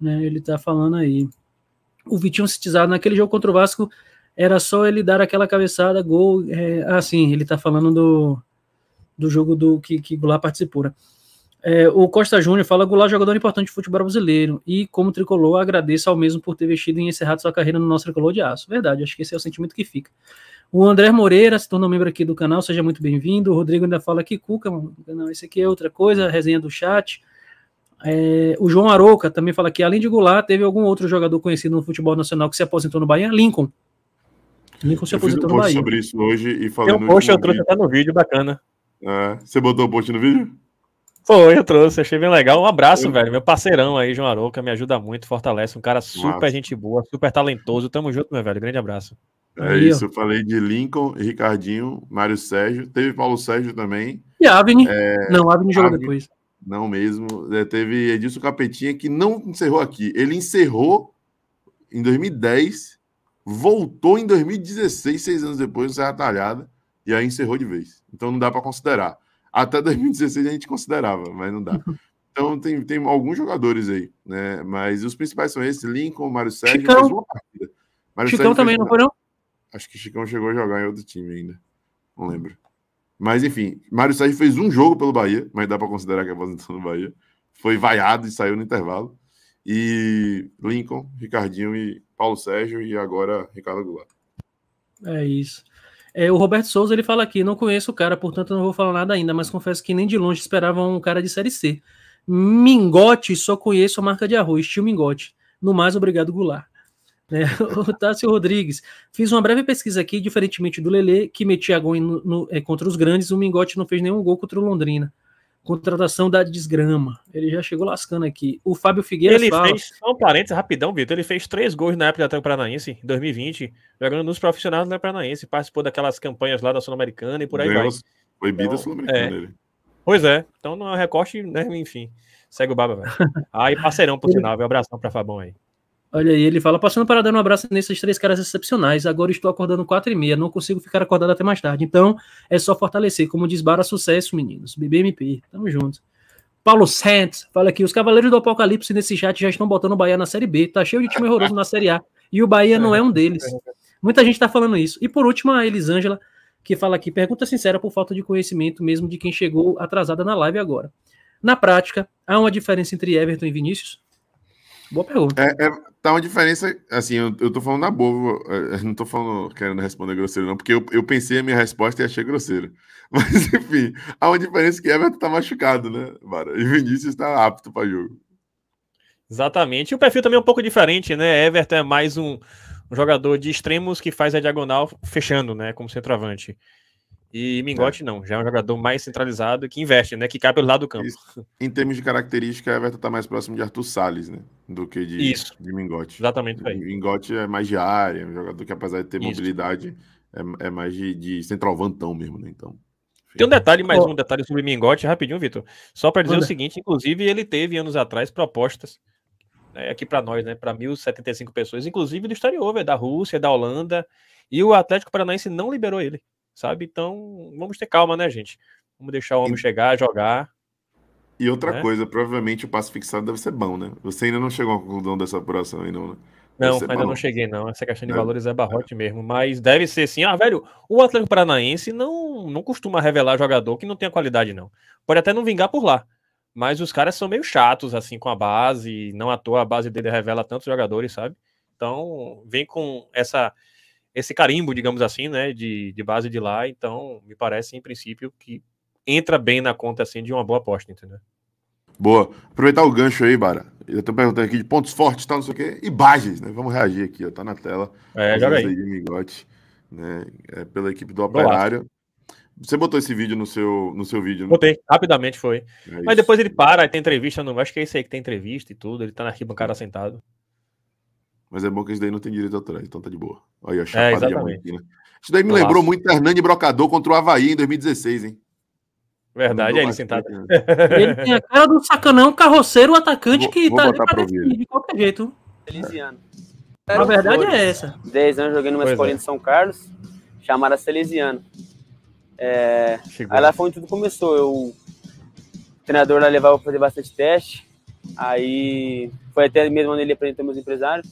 Né, ele está falando aí. O Vitinho Citizado, naquele jogo contra o Vasco, era só ele dar aquela cabeçada, gol. É, ah, sim, ele está falando do, do jogo do que, que lá participou. Né? É, o Costa Júnior fala Goulart jogador importante de futebol brasileiro e como tricolor agradeço ao mesmo por ter vestido e encerrado sua carreira no nosso tricolor de aço. Verdade, acho que esse é o sentimento que fica. O André Moreira se tornou membro aqui do canal, seja muito bem-vindo. O Rodrigo ainda fala que Cuca, não, esse aqui é outra coisa, resenha do chat. É, o João Aroca também fala que além de Goulart, teve algum outro jogador conhecido no futebol nacional que se aposentou no Bahia? Lincoln. Lincoln se aposentou um no Bahia. sobre isso hoje e falando. Tem um post eu trouxe até no vídeo, bacana. É, você botou o post no vídeo? Foi, eu trouxe, achei bem legal. Um abraço, eu... velho. Meu parceirão aí, João Aroca, me ajuda muito, fortalece. Um cara super Nossa. gente boa, super talentoso. Tamo junto, meu velho. Grande abraço. É aí, isso, eu falei de Lincoln, Ricardinho, Mário Sérgio, teve Paulo Sérgio também. E Avni. É... Não, Avni jogou Avni... depois. Não mesmo. É, teve Edilson Capetinha que não encerrou aqui. Ele encerrou em 2010, voltou em 2016, seis anos depois, no Serra Talhada, e aí encerrou de vez. Então não dá para considerar. Até 2016 a gente considerava, mas não dá. Então tem, tem alguns jogadores aí, né? Mas os principais são esses: Lincoln, Mário Sérgio, Chicão. mais uma partida. Mário Chicão Sérgio também não foi, não? Acho que Chicão chegou a jogar em outro time ainda. Não lembro. Mas enfim, Mário Sérgio fez um jogo pelo Bahia, mas dá para considerar que é no Bahia. Foi vaiado e saiu no intervalo. E Lincoln, Ricardinho e Paulo Sérgio e agora Ricardo Goulart. É isso. É, o Roberto Souza ele fala aqui: não conheço o cara, portanto não vou falar nada ainda, mas confesso que nem de longe esperava um cara de série C. Mingote, só conheço a marca de arroz, tio Mingote. No mais, obrigado, Goulart. É, o Tássio Rodrigues. Fiz uma breve pesquisa aqui, diferentemente do Lele, que metia gol no, no, é, contra os grandes, o Mingote não fez nenhum gol contra o Londrina. Contratação da desgrama. Ele já chegou lascando aqui. O Fábio Figueira ele fala... fez, só um parênteses rapidão, Vitor. Ele fez três gols na época do Atlético Paranaense, em 2020, jogando nos profissionais do Atlético Paranaense. Participou daquelas campanhas lá da Sul-Americana e por aí Deus, vai. Proibida então, Sul-Americana. É. Pois é. Então não é recorte, né? Enfim. Segue o baba, velho. Aí, ah, parceirão, por sinal. Um abração pra Fabão aí. Olha aí, ele fala, passando para dar um abraço nesses três caras excepcionais, agora estou acordando quatro e meia, não consigo ficar acordado até mais tarde, então é só fortalecer, como diz Bara, sucesso, meninos, BBMP, tamo junto. Paulo Santos fala aqui, os Cavaleiros do Apocalipse nesse chat já estão botando o Bahia na Série B, tá cheio de time horroroso na Série A, e o Bahia não é um deles. Muita gente tá falando isso. E por último, a Elisângela, que fala aqui, pergunta sincera por falta de conhecimento mesmo de quem chegou atrasada na live agora. Na prática, há uma diferença entre Everton e Vinícius? Boa pergunta. É, é, tá uma diferença. Assim, eu, eu tô falando na boa, eh, não tô falando querendo responder grosseiro, não, porque eu, eu pensei a minha resposta e achei grosseiro. Mas, enfim, há uma diferença que Everton tá machucado, né, Vara? E Vinícius tá apto para jogo. Exatamente. E o perfil também é um pouco diferente, né? Everton é mais um, um jogador de extremos que faz a diagonal fechando, né? Como centroavante. E Mingote é. não, já é um jogador mais centralizado que investe, né? Que cai pelo lado do campo. Isso. Em termos de característica, Everton tá mais próximo de Arthur Salles, né? Do que de, Isso. de Mingote. Exatamente. Mingote é mais de área, é um jogador que, apesar de ter Isso. mobilidade, é, é, mais de, de centralvantão mesmo, né? Então. Tem um detalhe, mais oh. um detalhe sobre Mingote, rapidinho, Vitor. Só para dizer Manda. o seguinte: inclusive, ele teve anos atrás propostas né, aqui para nós, né, para 1.075 pessoas, inclusive do exterior, véio, da Rússia, da Holanda, e o Atlético Paranaense não liberou ele sabe? Então, vamos ter calma, né, gente? Vamos deixar o homem e... chegar, jogar. E outra né? coisa, provavelmente o passo fixado deve ser bom, né? Você ainda não chegou à conclusão dessa apuração aí, não, né? Não, ainda não cheguei, não. Essa questão de né? valores é barrote é. mesmo. Mas deve ser sim. Ah, velho, o Atlético Paranaense não, não costuma revelar jogador que não tenha qualidade, não. Pode até não vingar por lá. Mas os caras são meio chatos, assim, com a base. Não à toa a base dele revela tantos jogadores, sabe? Então, vem com essa esse carimbo, digamos assim, né, de, de base de lá. Então, me parece, em princípio, que entra bem na conta assim de uma boa aposta, entendeu? Boa. Aproveitar o gancho aí, Bara. Eu tô perguntando aqui de pontos fortes, tal, não sei o quê, e bases, né? Vamos reagir aqui, ó. Tá na tela. É, joga aí. Migote, né? É pela equipe do Operário. Você botou esse vídeo no seu, no seu vídeo, né? Botei, rapidamente foi. É Mas isso. depois ele para, tem entrevista, não acho que é isso aí que tem entrevista e tudo, ele tá na arquibancada sentado. Mas é bom que isso daí não tem direito atrás, então tá de boa. Aí a é, chapada é, diamantina. Né? Isso daí me Nossa. lembrou muito Hernani Brocador contra o Havaí em 2016, hein? Verdade, é ele sentado. Ele tem a cara do sacanão carroceiro, atacante vou, que vou tá ali de qualquer jeito. Feliciano. A verdade é essa. 10 anos joguei numa pois escolinha é. de São Carlos, chamada Salesiano. É, aí lá foi onde tudo começou. Eu, o treinador lá levava para fazer bastante teste. Aí foi até mesmo onde ele apresentou meus empresários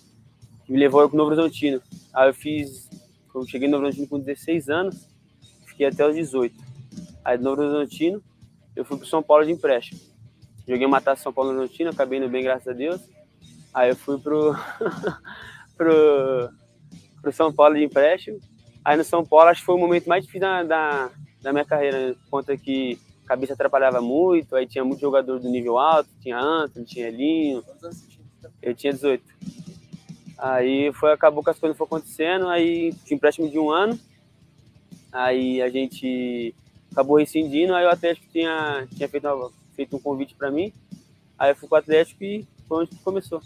que me levou para o Novo Horizontino. Aí eu fiz, eu cheguei no Novo Horizontino com 16 anos, fiquei até os 18. Aí do Novo Horizontino, eu fui para São Paulo de empréstimo. Joguei uma taça São Paulo no Horizontino, acabei indo bem, graças a Deus. Aí eu fui pro, pro, pro São Paulo de empréstimo. Aí no São Paulo, acho que foi o momento mais difícil da, da, da minha carreira, né? conta que a cabeça atrapalhava muito, aí tinha muito jogador do nível alto, tinha Antônio, tinha Elinho, Eu tinha 18. Aí foi, acabou que as coisas foram acontecendo, aí tinha empréstimo de um ano, aí a gente acabou rescindindo, aí o Atlético tinha, tinha feito, uma, feito um convite para mim, aí eu fui o Atlético e foi onde começou.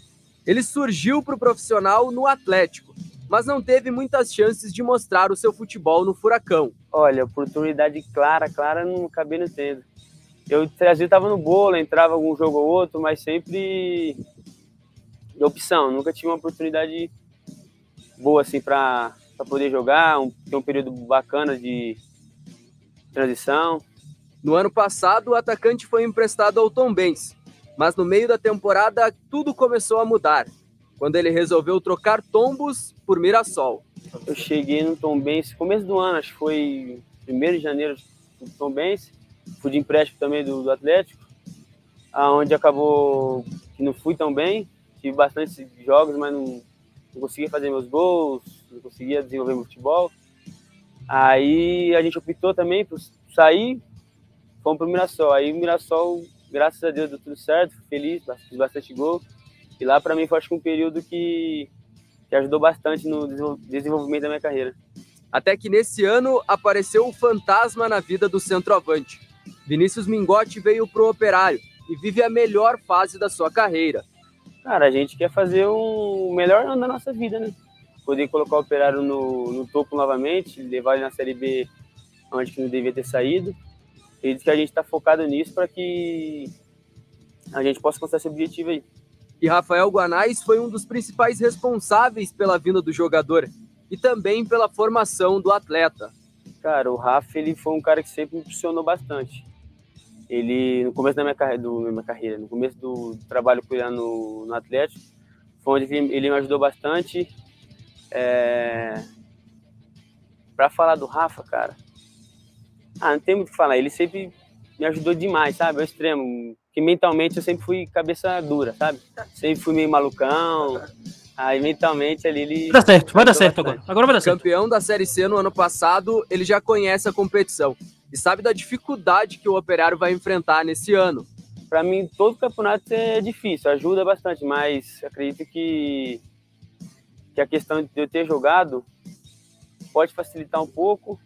Ele surgiu pro profissional no Atlético, mas não teve muitas chances de mostrar o seu futebol no Furacão. Olha, oportunidade clara, clara, não acabei não tendo. Eu às vezes estava no bolo, entrava algum jogo ou outro, mas sempre de opção. Nunca tive uma oportunidade boa assim para poder jogar, um, ter um período bacana de transição. No ano passado, o atacante foi emprestado ao Tom Benz, mas no meio da temporada tudo começou a mudar, quando ele resolveu trocar tombos por Mirassol. Eu cheguei no Tom Benz começo do ano, acho que foi 1 de janeiro do Tom Benz, fui de empréstimo também do, do Atlético, aonde acabou que não fui tão bem, tive bastante jogos, mas não, não conseguia fazer meus gols, não conseguia desenvolver meu futebol. Aí a gente optou também por sair, fomos o Mirassol. Aí o Mirassol, graças a Deus, deu tudo certo, fui feliz, fiz bastante gol. E lá para mim foi acho que um período que, que ajudou bastante no desenvolvimento da minha carreira. Até que nesse ano apareceu o um fantasma na vida do centroavante. Vinícius Mingotti veio para o Operário e vive a melhor fase da sua carreira. Cara, a gente quer fazer o melhor ano da nossa vida, né? Poder colocar o operário no, no topo novamente, levar ele na Série B onde que não devia ter saído. isso que a gente está focado nisso para que a gente possa alcançar esse objetivo aí. E Rafael Guanais foi um dos principais responsáveis pela vinda do jogador e também pela formação do atleta. Cara, o Rafa ele foi um cara que sempre me impressionou bastante ele no começo da minha, carreira, do, minha carreira no começo do, trabalho com ele no, no Atlético, foi onde ele, me ajudou bastante. É... Para falar do Rafa, cara, ah, não tem muito o que falar. Ele sempre me ajudou demais, sabe? Ao extremo. Que mentalmente eu sempre fui cabeça dura, sabe? Sempre fui meio malucão. Aí ah, mentalmente ali ele. Vai dar certo, vai dar certo agora. Agora vai dar certo. Campeão da Série C no ano passado, ele já conhece a competição e sabe da dificuldade que o Operário vai enfrentar nesse ano. Para mim, todo campeonato é difícil, ajuda bastante, mas acredito que, que a questão de eu ter jogado pode facilitar um pouco,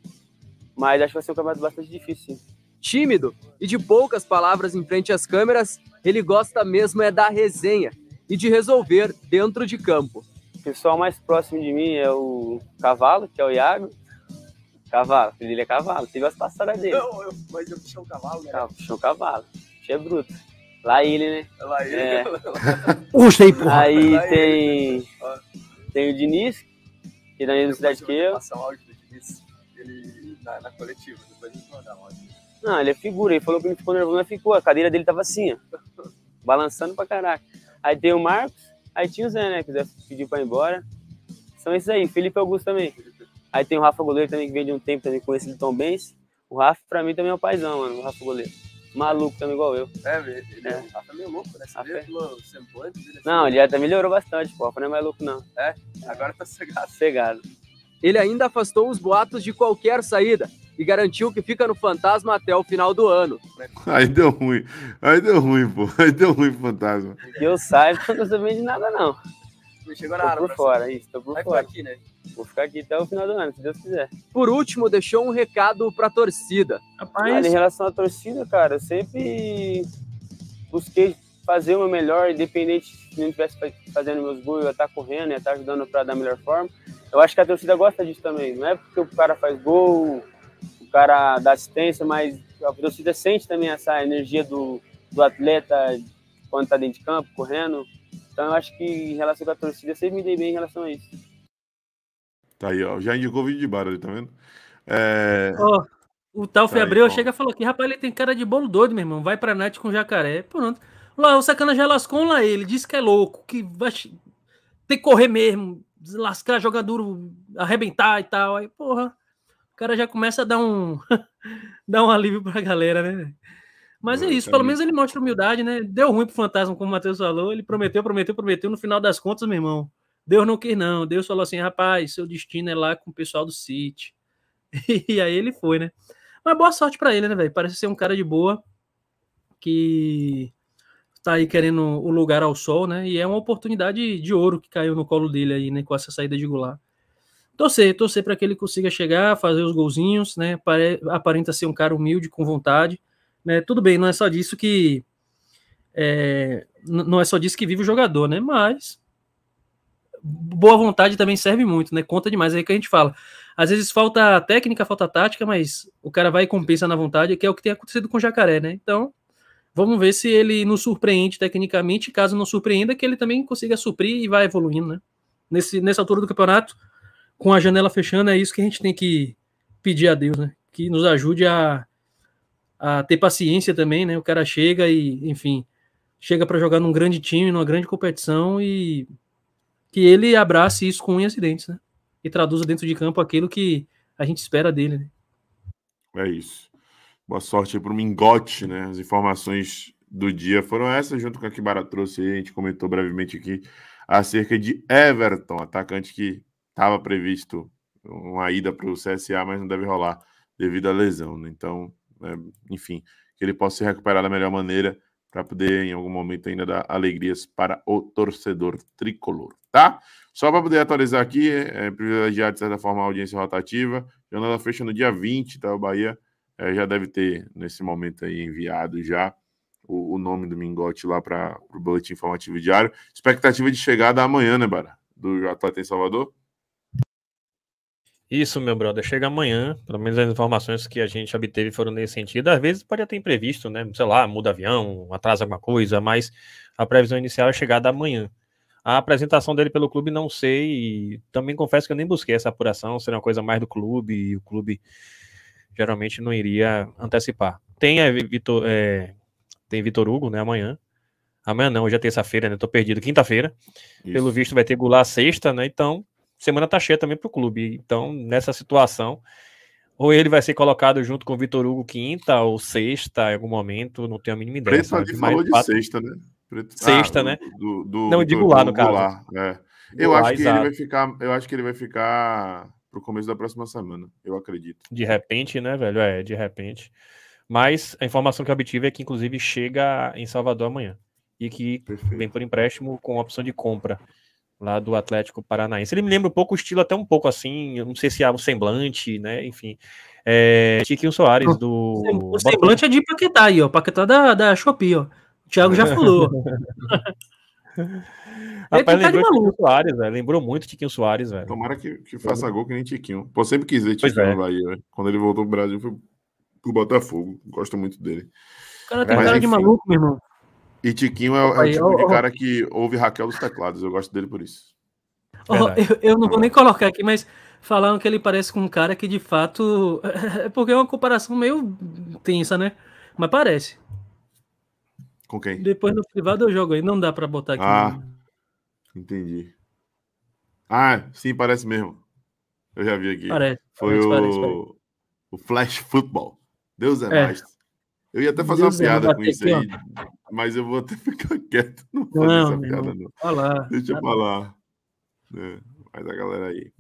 mas acho que vai ser um campeonato bastante difícil. Sim. Tímido e de poucas palavras em frente às câmeras, ele gosta mesmo é da resenha e de resolver dentro de campo. O pessoal mais próximo de mim é o Cavalo, que é o Iago. Cavalo, ele é cavalo, teve as passadas dele. Não, eu, mas eu puxei o cavalo, né? Ah, puxou o cavalo, puxei é bruto. Lá ele, né? É lá ele. É. Puxa né? aí, porra. Aí é Lá tem, ele, né? tem o Diniz, que é da mesma cidade que eu. Passar o áudio do Diniz, ele, na, na coletiva, depois a gente manda o áudio. Não, ele é figura, ele falou que ele ficou nervoso, mas ficou. A cadeira dele tava assim, ó, balançando pra caraca. Aí tem o Marcos, aí tinha o Zé, né? Que já pediu pra ir embora. São esses aí, Felipe Augusto também. Aí tem o Rafa Goleiro também, que veio de um tempo também, conhecido Tom Benz. O Rafa, pra mim, também é um paizão, mano, o Rafa Goleiro. Maluco também, igual eu. É, ele é. é Rafa é meio louco, né? Você vê pelo é. semblante dele. Assim, não, né? ele até melhorou bastante, pô. O Rafa não é mais louco, não. É, agora tá cegado. Cegado. Ele ainda afastou os boatos de qualquer saída e garantiu que fica no Fantasma até o final do ano. Aí deu ruim, aí deu ruim, pô, aí deu ruim Fantasma. Que eu saio, não sabia de nada, não. Não chegou na tô por fora, isso, tô por Vai fora. Aqui, né? Vou ficar aqui até o final do ano, se Deus quiser. Por último, deixou um recado pra torcida. Rapaz... Cara, em relação à torcida, cara, eu sempre busquei fazer o meu melhor, independente se não estivesse fazendo meus gols, eu ia estar tá correndo, ia estar tá ajudando para dar a melhor forma. Eu acho que a torcida gosta disso também. Não é porque o cara faz gol, cara dá assistência, mas a torcida sente é também essa energia do, do atleta quando está dentro de campo, correndo. Então eu acho que em relação com a torcida, sempre me dei bem em relação a isso. Tá aí, ó. Já indicou o vídeo de bar ali, tá vendo? É... Oh, o tal tá Febreu chega e falou que, rapaz, ele tem cara de bolo doido, meu irmão. Vai pra Nath com jacaré. Pronto. Lá, o sacana já lascou lá ele. Diz que é louco, que vai ter que correr mesmo, lascar jogador, arrebentar e tal. Aí, porra o cara já começa a dar um, dar um alívio pra galera, né? Mas é, é isso, pelo menos ele mostra humildade, né? Deu ruim pro fantasma, como o Matheus falou, ele prometeu, prometeu, prometeu, no final das contas, meu irmão, Deus não quis não, Deus falou assim, rapaz, seu destino é lá com o pessoal do City. E aí ele foi, né? Mas boa sorte para ele, né, velho? Parece ser um cara de boa, que tá aí querendo o lugar ao sol, né? E é uma oportunidade de ouro que caiu no colo dele aí, né? Com essa saída de Goulart torcer, torcer para que ele consiga chegar, fazer os golzinhos, né? Aparenta ser um cara humilde, com vontade. Né? Tudo bem, não é só disso que. É, não é só disso que vive o jogador, né? Mas boa vontade também serve muito, né? Conta demais, é aí que a gente fala. Às vezes falta técnica, falta tática, mas o cara vai e compensa na vontade, que é o que tem acontecido com o Jacaré, né? Então, vamos ver se ele nos surpreende tecnicamente, caso não surpreenda, que ele também consiga suprir e vá evoluindo, né? Nesse, nessa altura do campeonato, com a janela fechando, é isso que a gente tem que pedir a Deus, né? Que nos ajude a, a ter paciência também, né? O cara chega e, enfim, chega para jogar num grande time, numa grande competição e que ele abrace isso com unhas e dentes, né? E traduza dentro de campo aquilo que a gente espera dele, né? É isso. Boa sorte para o Mingote, né? As informações do dia foram essas, junto com a que Bara trouxe, a gente comentou brevemente aqui acerca de Everton, atacante que Estava previsto uma ida para o CSA, mas não deve rolar devido à lesão. Né? Então, é, enfim, que ele possa se recuperar da melhor maneira para poder, em algum momento, ainda dar alegrias para o torcedor tricolor, tá? Só para poder atualizar aqui, é, é, privilegiar, de certa forma, a audiência rotativa. Jornada fecha no dia 20, tá? O Bahia é, já deve ter, nesse momento aí, enviado já o, o nome do Mingote lá para o Boletim Informativo Diário. Expectativa de chegada amanhã, né, Bara? Do atleta em Salvador? Isso, meu brother, chega amanhã. Pelo menos as informações que a gente obteve foram nesse sentido. Às vezes pode até imprevisto, né? Sei lá, muda avião, atrasa alguma coisa, mas a previsão inicial é chegada amanhã. A apresentação dele pelo clube, não sei. também confesso que eu nem busquei essa apuração, seria uma coisa mais do clube, e o clube geralmente não iria antecipar. Tem, eh, Vitor, é, tem Vitor Hugo, né? Amanhã. Amanhã não, hoje é terça-feira, né? Tô perdido. Quinta-feira. Pelo visto vai ter gular sexta, né? Então, semana tá cheia também para o clube. Então, nessa situação, ou ele vai ser colocado junto com o Vitor Hugo quinta ou sexta em algum momento, não tenho a mínima ideia. Preto ali falou de sexta, né? Preto... Sexta, ah, né? Do, do, não, digo lá, no caso. Lá, é. Eu acho que exato. ele vai ficar. Eu acho que ele vai ficar pro começo da próxima semana, eu acredito. De repente, né, velho? É, de repente. Mas a informação que eu obtive é que, inclusive, chega em Salvador amanhã. E que Perfeito. vem por empréstimo com opção de compra lá do Atlético Paranaense. Ele me lembra um pouco o estilo, até um pouco assim, eu não sei se há é um semblante, né? Enfim. É, Chiquinho Soares do. O semblante é de Paquetá aí, ó. Paquetá da, da Shopee, ó. O Thiago já falou. Rapaz, é lembrou Tiquinho Soares, velho. Lembrou muito Tiquinho Soares, velho. Tomara que, que faça gol que nem Tiquinho. Pô, sempre quis ver Tiquinho é. Bahia, velho. Quando ele voltou pro Brasil, foi pro Botafogo. Gosto muito dele. O cara tem tá Mas, cara enfim. de maluco, meu irmão. E Tiquinho é, é o tipo de cara que ouve Raquel dos teclados. Eu gosto dele por isso. Oh, eu, eu, não vou tá nem colocar aqui, mas falaram que ele parece com um cara que de fato. É porque é uma comparação meio tensa, né? Mas parece. Com quem? Depois no privado eu jogo aí. Não dá pra botar aqui. Ah, mesmo. entendi. Ah, sim, parece mesmo. Eu já vi aqui. Parece. Foi parece, o... Parece, parece. o Flash Football. Deus é, é. mais. Eu ia até fazer Deus uma piada com isso aí, ó. mas eu vou até ficar quieto. Não vou fazer essa piada, não. Deixa eu falar. É, né, mas a galera aí.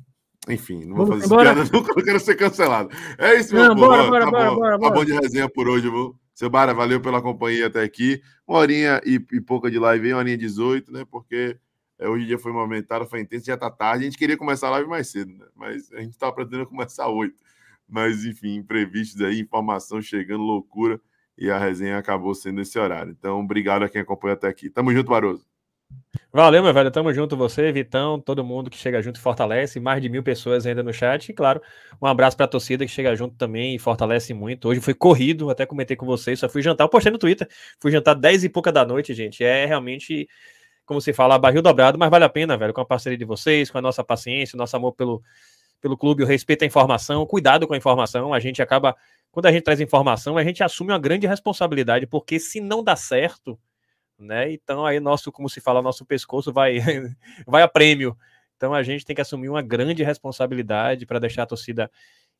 Enfim, não vou Vamos fazer essa piada, não, eu quero ser cancelado. É isso, meu não, povo. Bora, bora, tá bora, bora, bora. Tá bom de resenha por hoje, viu? Seu Bara, valeu pela companhia até aqui. Uma horinha e, e pouca de live, hein? Uma horinha 18, né? Porque é, hoje o dia foi movimentado, foi intenso, já tá tarde. A gente queria começar a live mais cedo, né? Mas a gente tava pretendendo começar 8. Mas, enfim, imprevistos aí, informação chegando, loucura e a resenha acabou sendo esse horário. Então, obrigado a quem acompanha até aqui. Tamo junto, Baroso. Valeu, meu velho. Tamo junto, você, Vitão, todo mundo que chega junto e fortalece. Mais de mil pessoas ainda no chat. E, claro, um abraço pra torcida que chega junto também e fortalece muito. Hoje foi corrido, até comentei com vocês. Só fui jantar, eu postei no Twitter. Fui jantar 10 e pouca da noite, gente. É realmente como se fala, barril dobrado, mas vale a pena, velho, com a parceria de vocês, com a nossa paciência, nosso amor pelo, pelo clube, o respeito à informação, o cuidado com a informação. A gente acaba, quando a gente traz informação, a gente assume uma grande responsabilidade, porque se não dá certo, né? Então aí nosso, como se fala, nosso pescoço vai vai a prêmio. Então a gente tem que assumir uma grande responsabilidade para deixar a torcida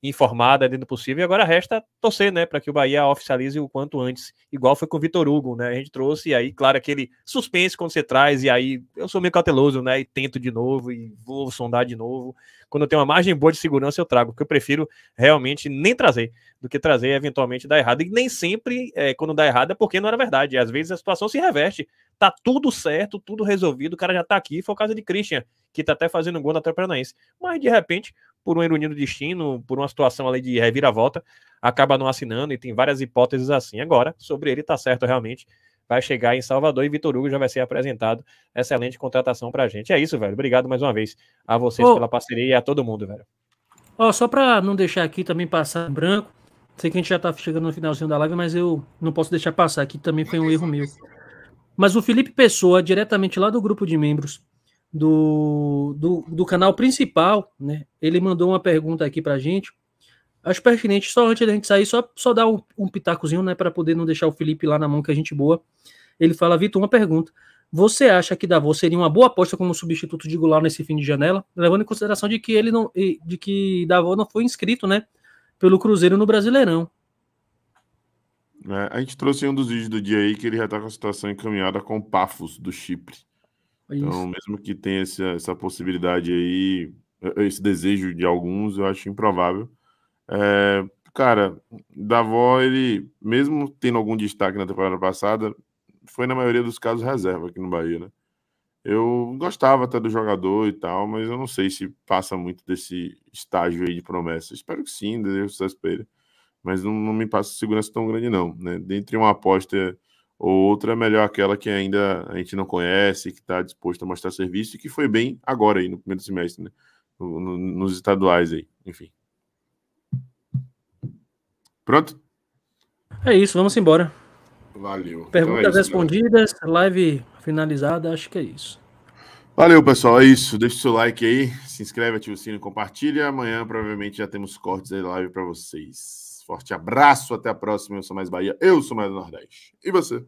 informada dentro do possível. E agora resta torcer, né, para que o Bahia oficialize o quanto antes, igual foi com o Vitor Hugo, né? A gente trouxe e aí, claro, aquele suspense quando você traz e aí eu sou meio cauteloso, né, e tento de novo e vou sondar de novo. Quando eu tenho uma margem boa de segurança, eu trago, porque eu prefiro realmente nem trazer do que trazer eventualmente dar errado. E nem sempre é, quando dá errado é porque não era verdade. às vezes a situação se reveste. Tá tudo certo, tudo resolvido, o cara já tá aqui, foi o caso de Christian, que tá até fazendo gol na Atlético Paranaense. Mas de repente por um ironia do destino, por uma situação ali de reviravolta, acaba não assinando e tem várias hipóteses assim. Agora, sobre ele tá certo realmente, vai chegar em Salvador e Vitor Hugo já vai ser apresentado. Excelente contratação pra gente. É isso, velho. Obrigado mais uma vez a vocês oh. pela parceria e a todo mundo, velho. Ó, oh, só pra não deixar aqui também passar em branco, sei que a gente já tá chegando no finalzinho da live, mas eu não posso deixar passar aqui, também foi um erro meu. Mas o Felipe Pessoa, diretamente lá do grupo de membros, do, do, do canal principal, né? Ele mandou uma pergunta aqui pra gente. Acho pertinente, só antes da gente sair, só, só dar um, um pitacozinho, né? Para poder não deixar o Felipe lá na mão, que a é gente boa. Ele fala, Vitor, uma pergunta. Você acha que Davos seria uma boa aposta como substituto de Goulart nesse fim de janela, levando em consideração de que ele não, de que Davos não foi inscrito, né, pelo Cruzeiro no Brasileirão? É, a gente trouxe um dos vídeos do dia aí que ele já está com a situação encaminhada com o Pafos do Chipre. É então, mesmo que tenha essa, essa possibilidade aí, esse desejo de alguns, eu acho improvável. É, cara, Davó, ele, mesmo tendo algum destaque na temporada passada, foi na maioria dos casos reserva aqui no Bahia, né? Eu gostava até do jogador e tal, mas eu não sei se passa muito desse estágio aí de promessa. Espero que sim, desejo sucesso para ele. Mas não, não me passa segurança tão grande, não. Né? Dentre uma aposta outra é melhor aquela que ainda a gente não conhece, que está disposta a mostrar serviço e que foi bem agora aí no primeiro semestre, né? nos estaduais aí, enfim. Pronto? É isso, vamos embora. Valeu. Então Perguntas então é isso, respondidas, galera. live finalizada, acho que é isso. Valeu, pessoal. É isso. Deixa o seu like aí, se inscreve, ativa o sino, compartilha. Amanhã provavelmente já temos cortes aí live para vocês. Forte abraço, até a próxima. Eu sou mais Bahia, eu sou mais Nordeste. E você?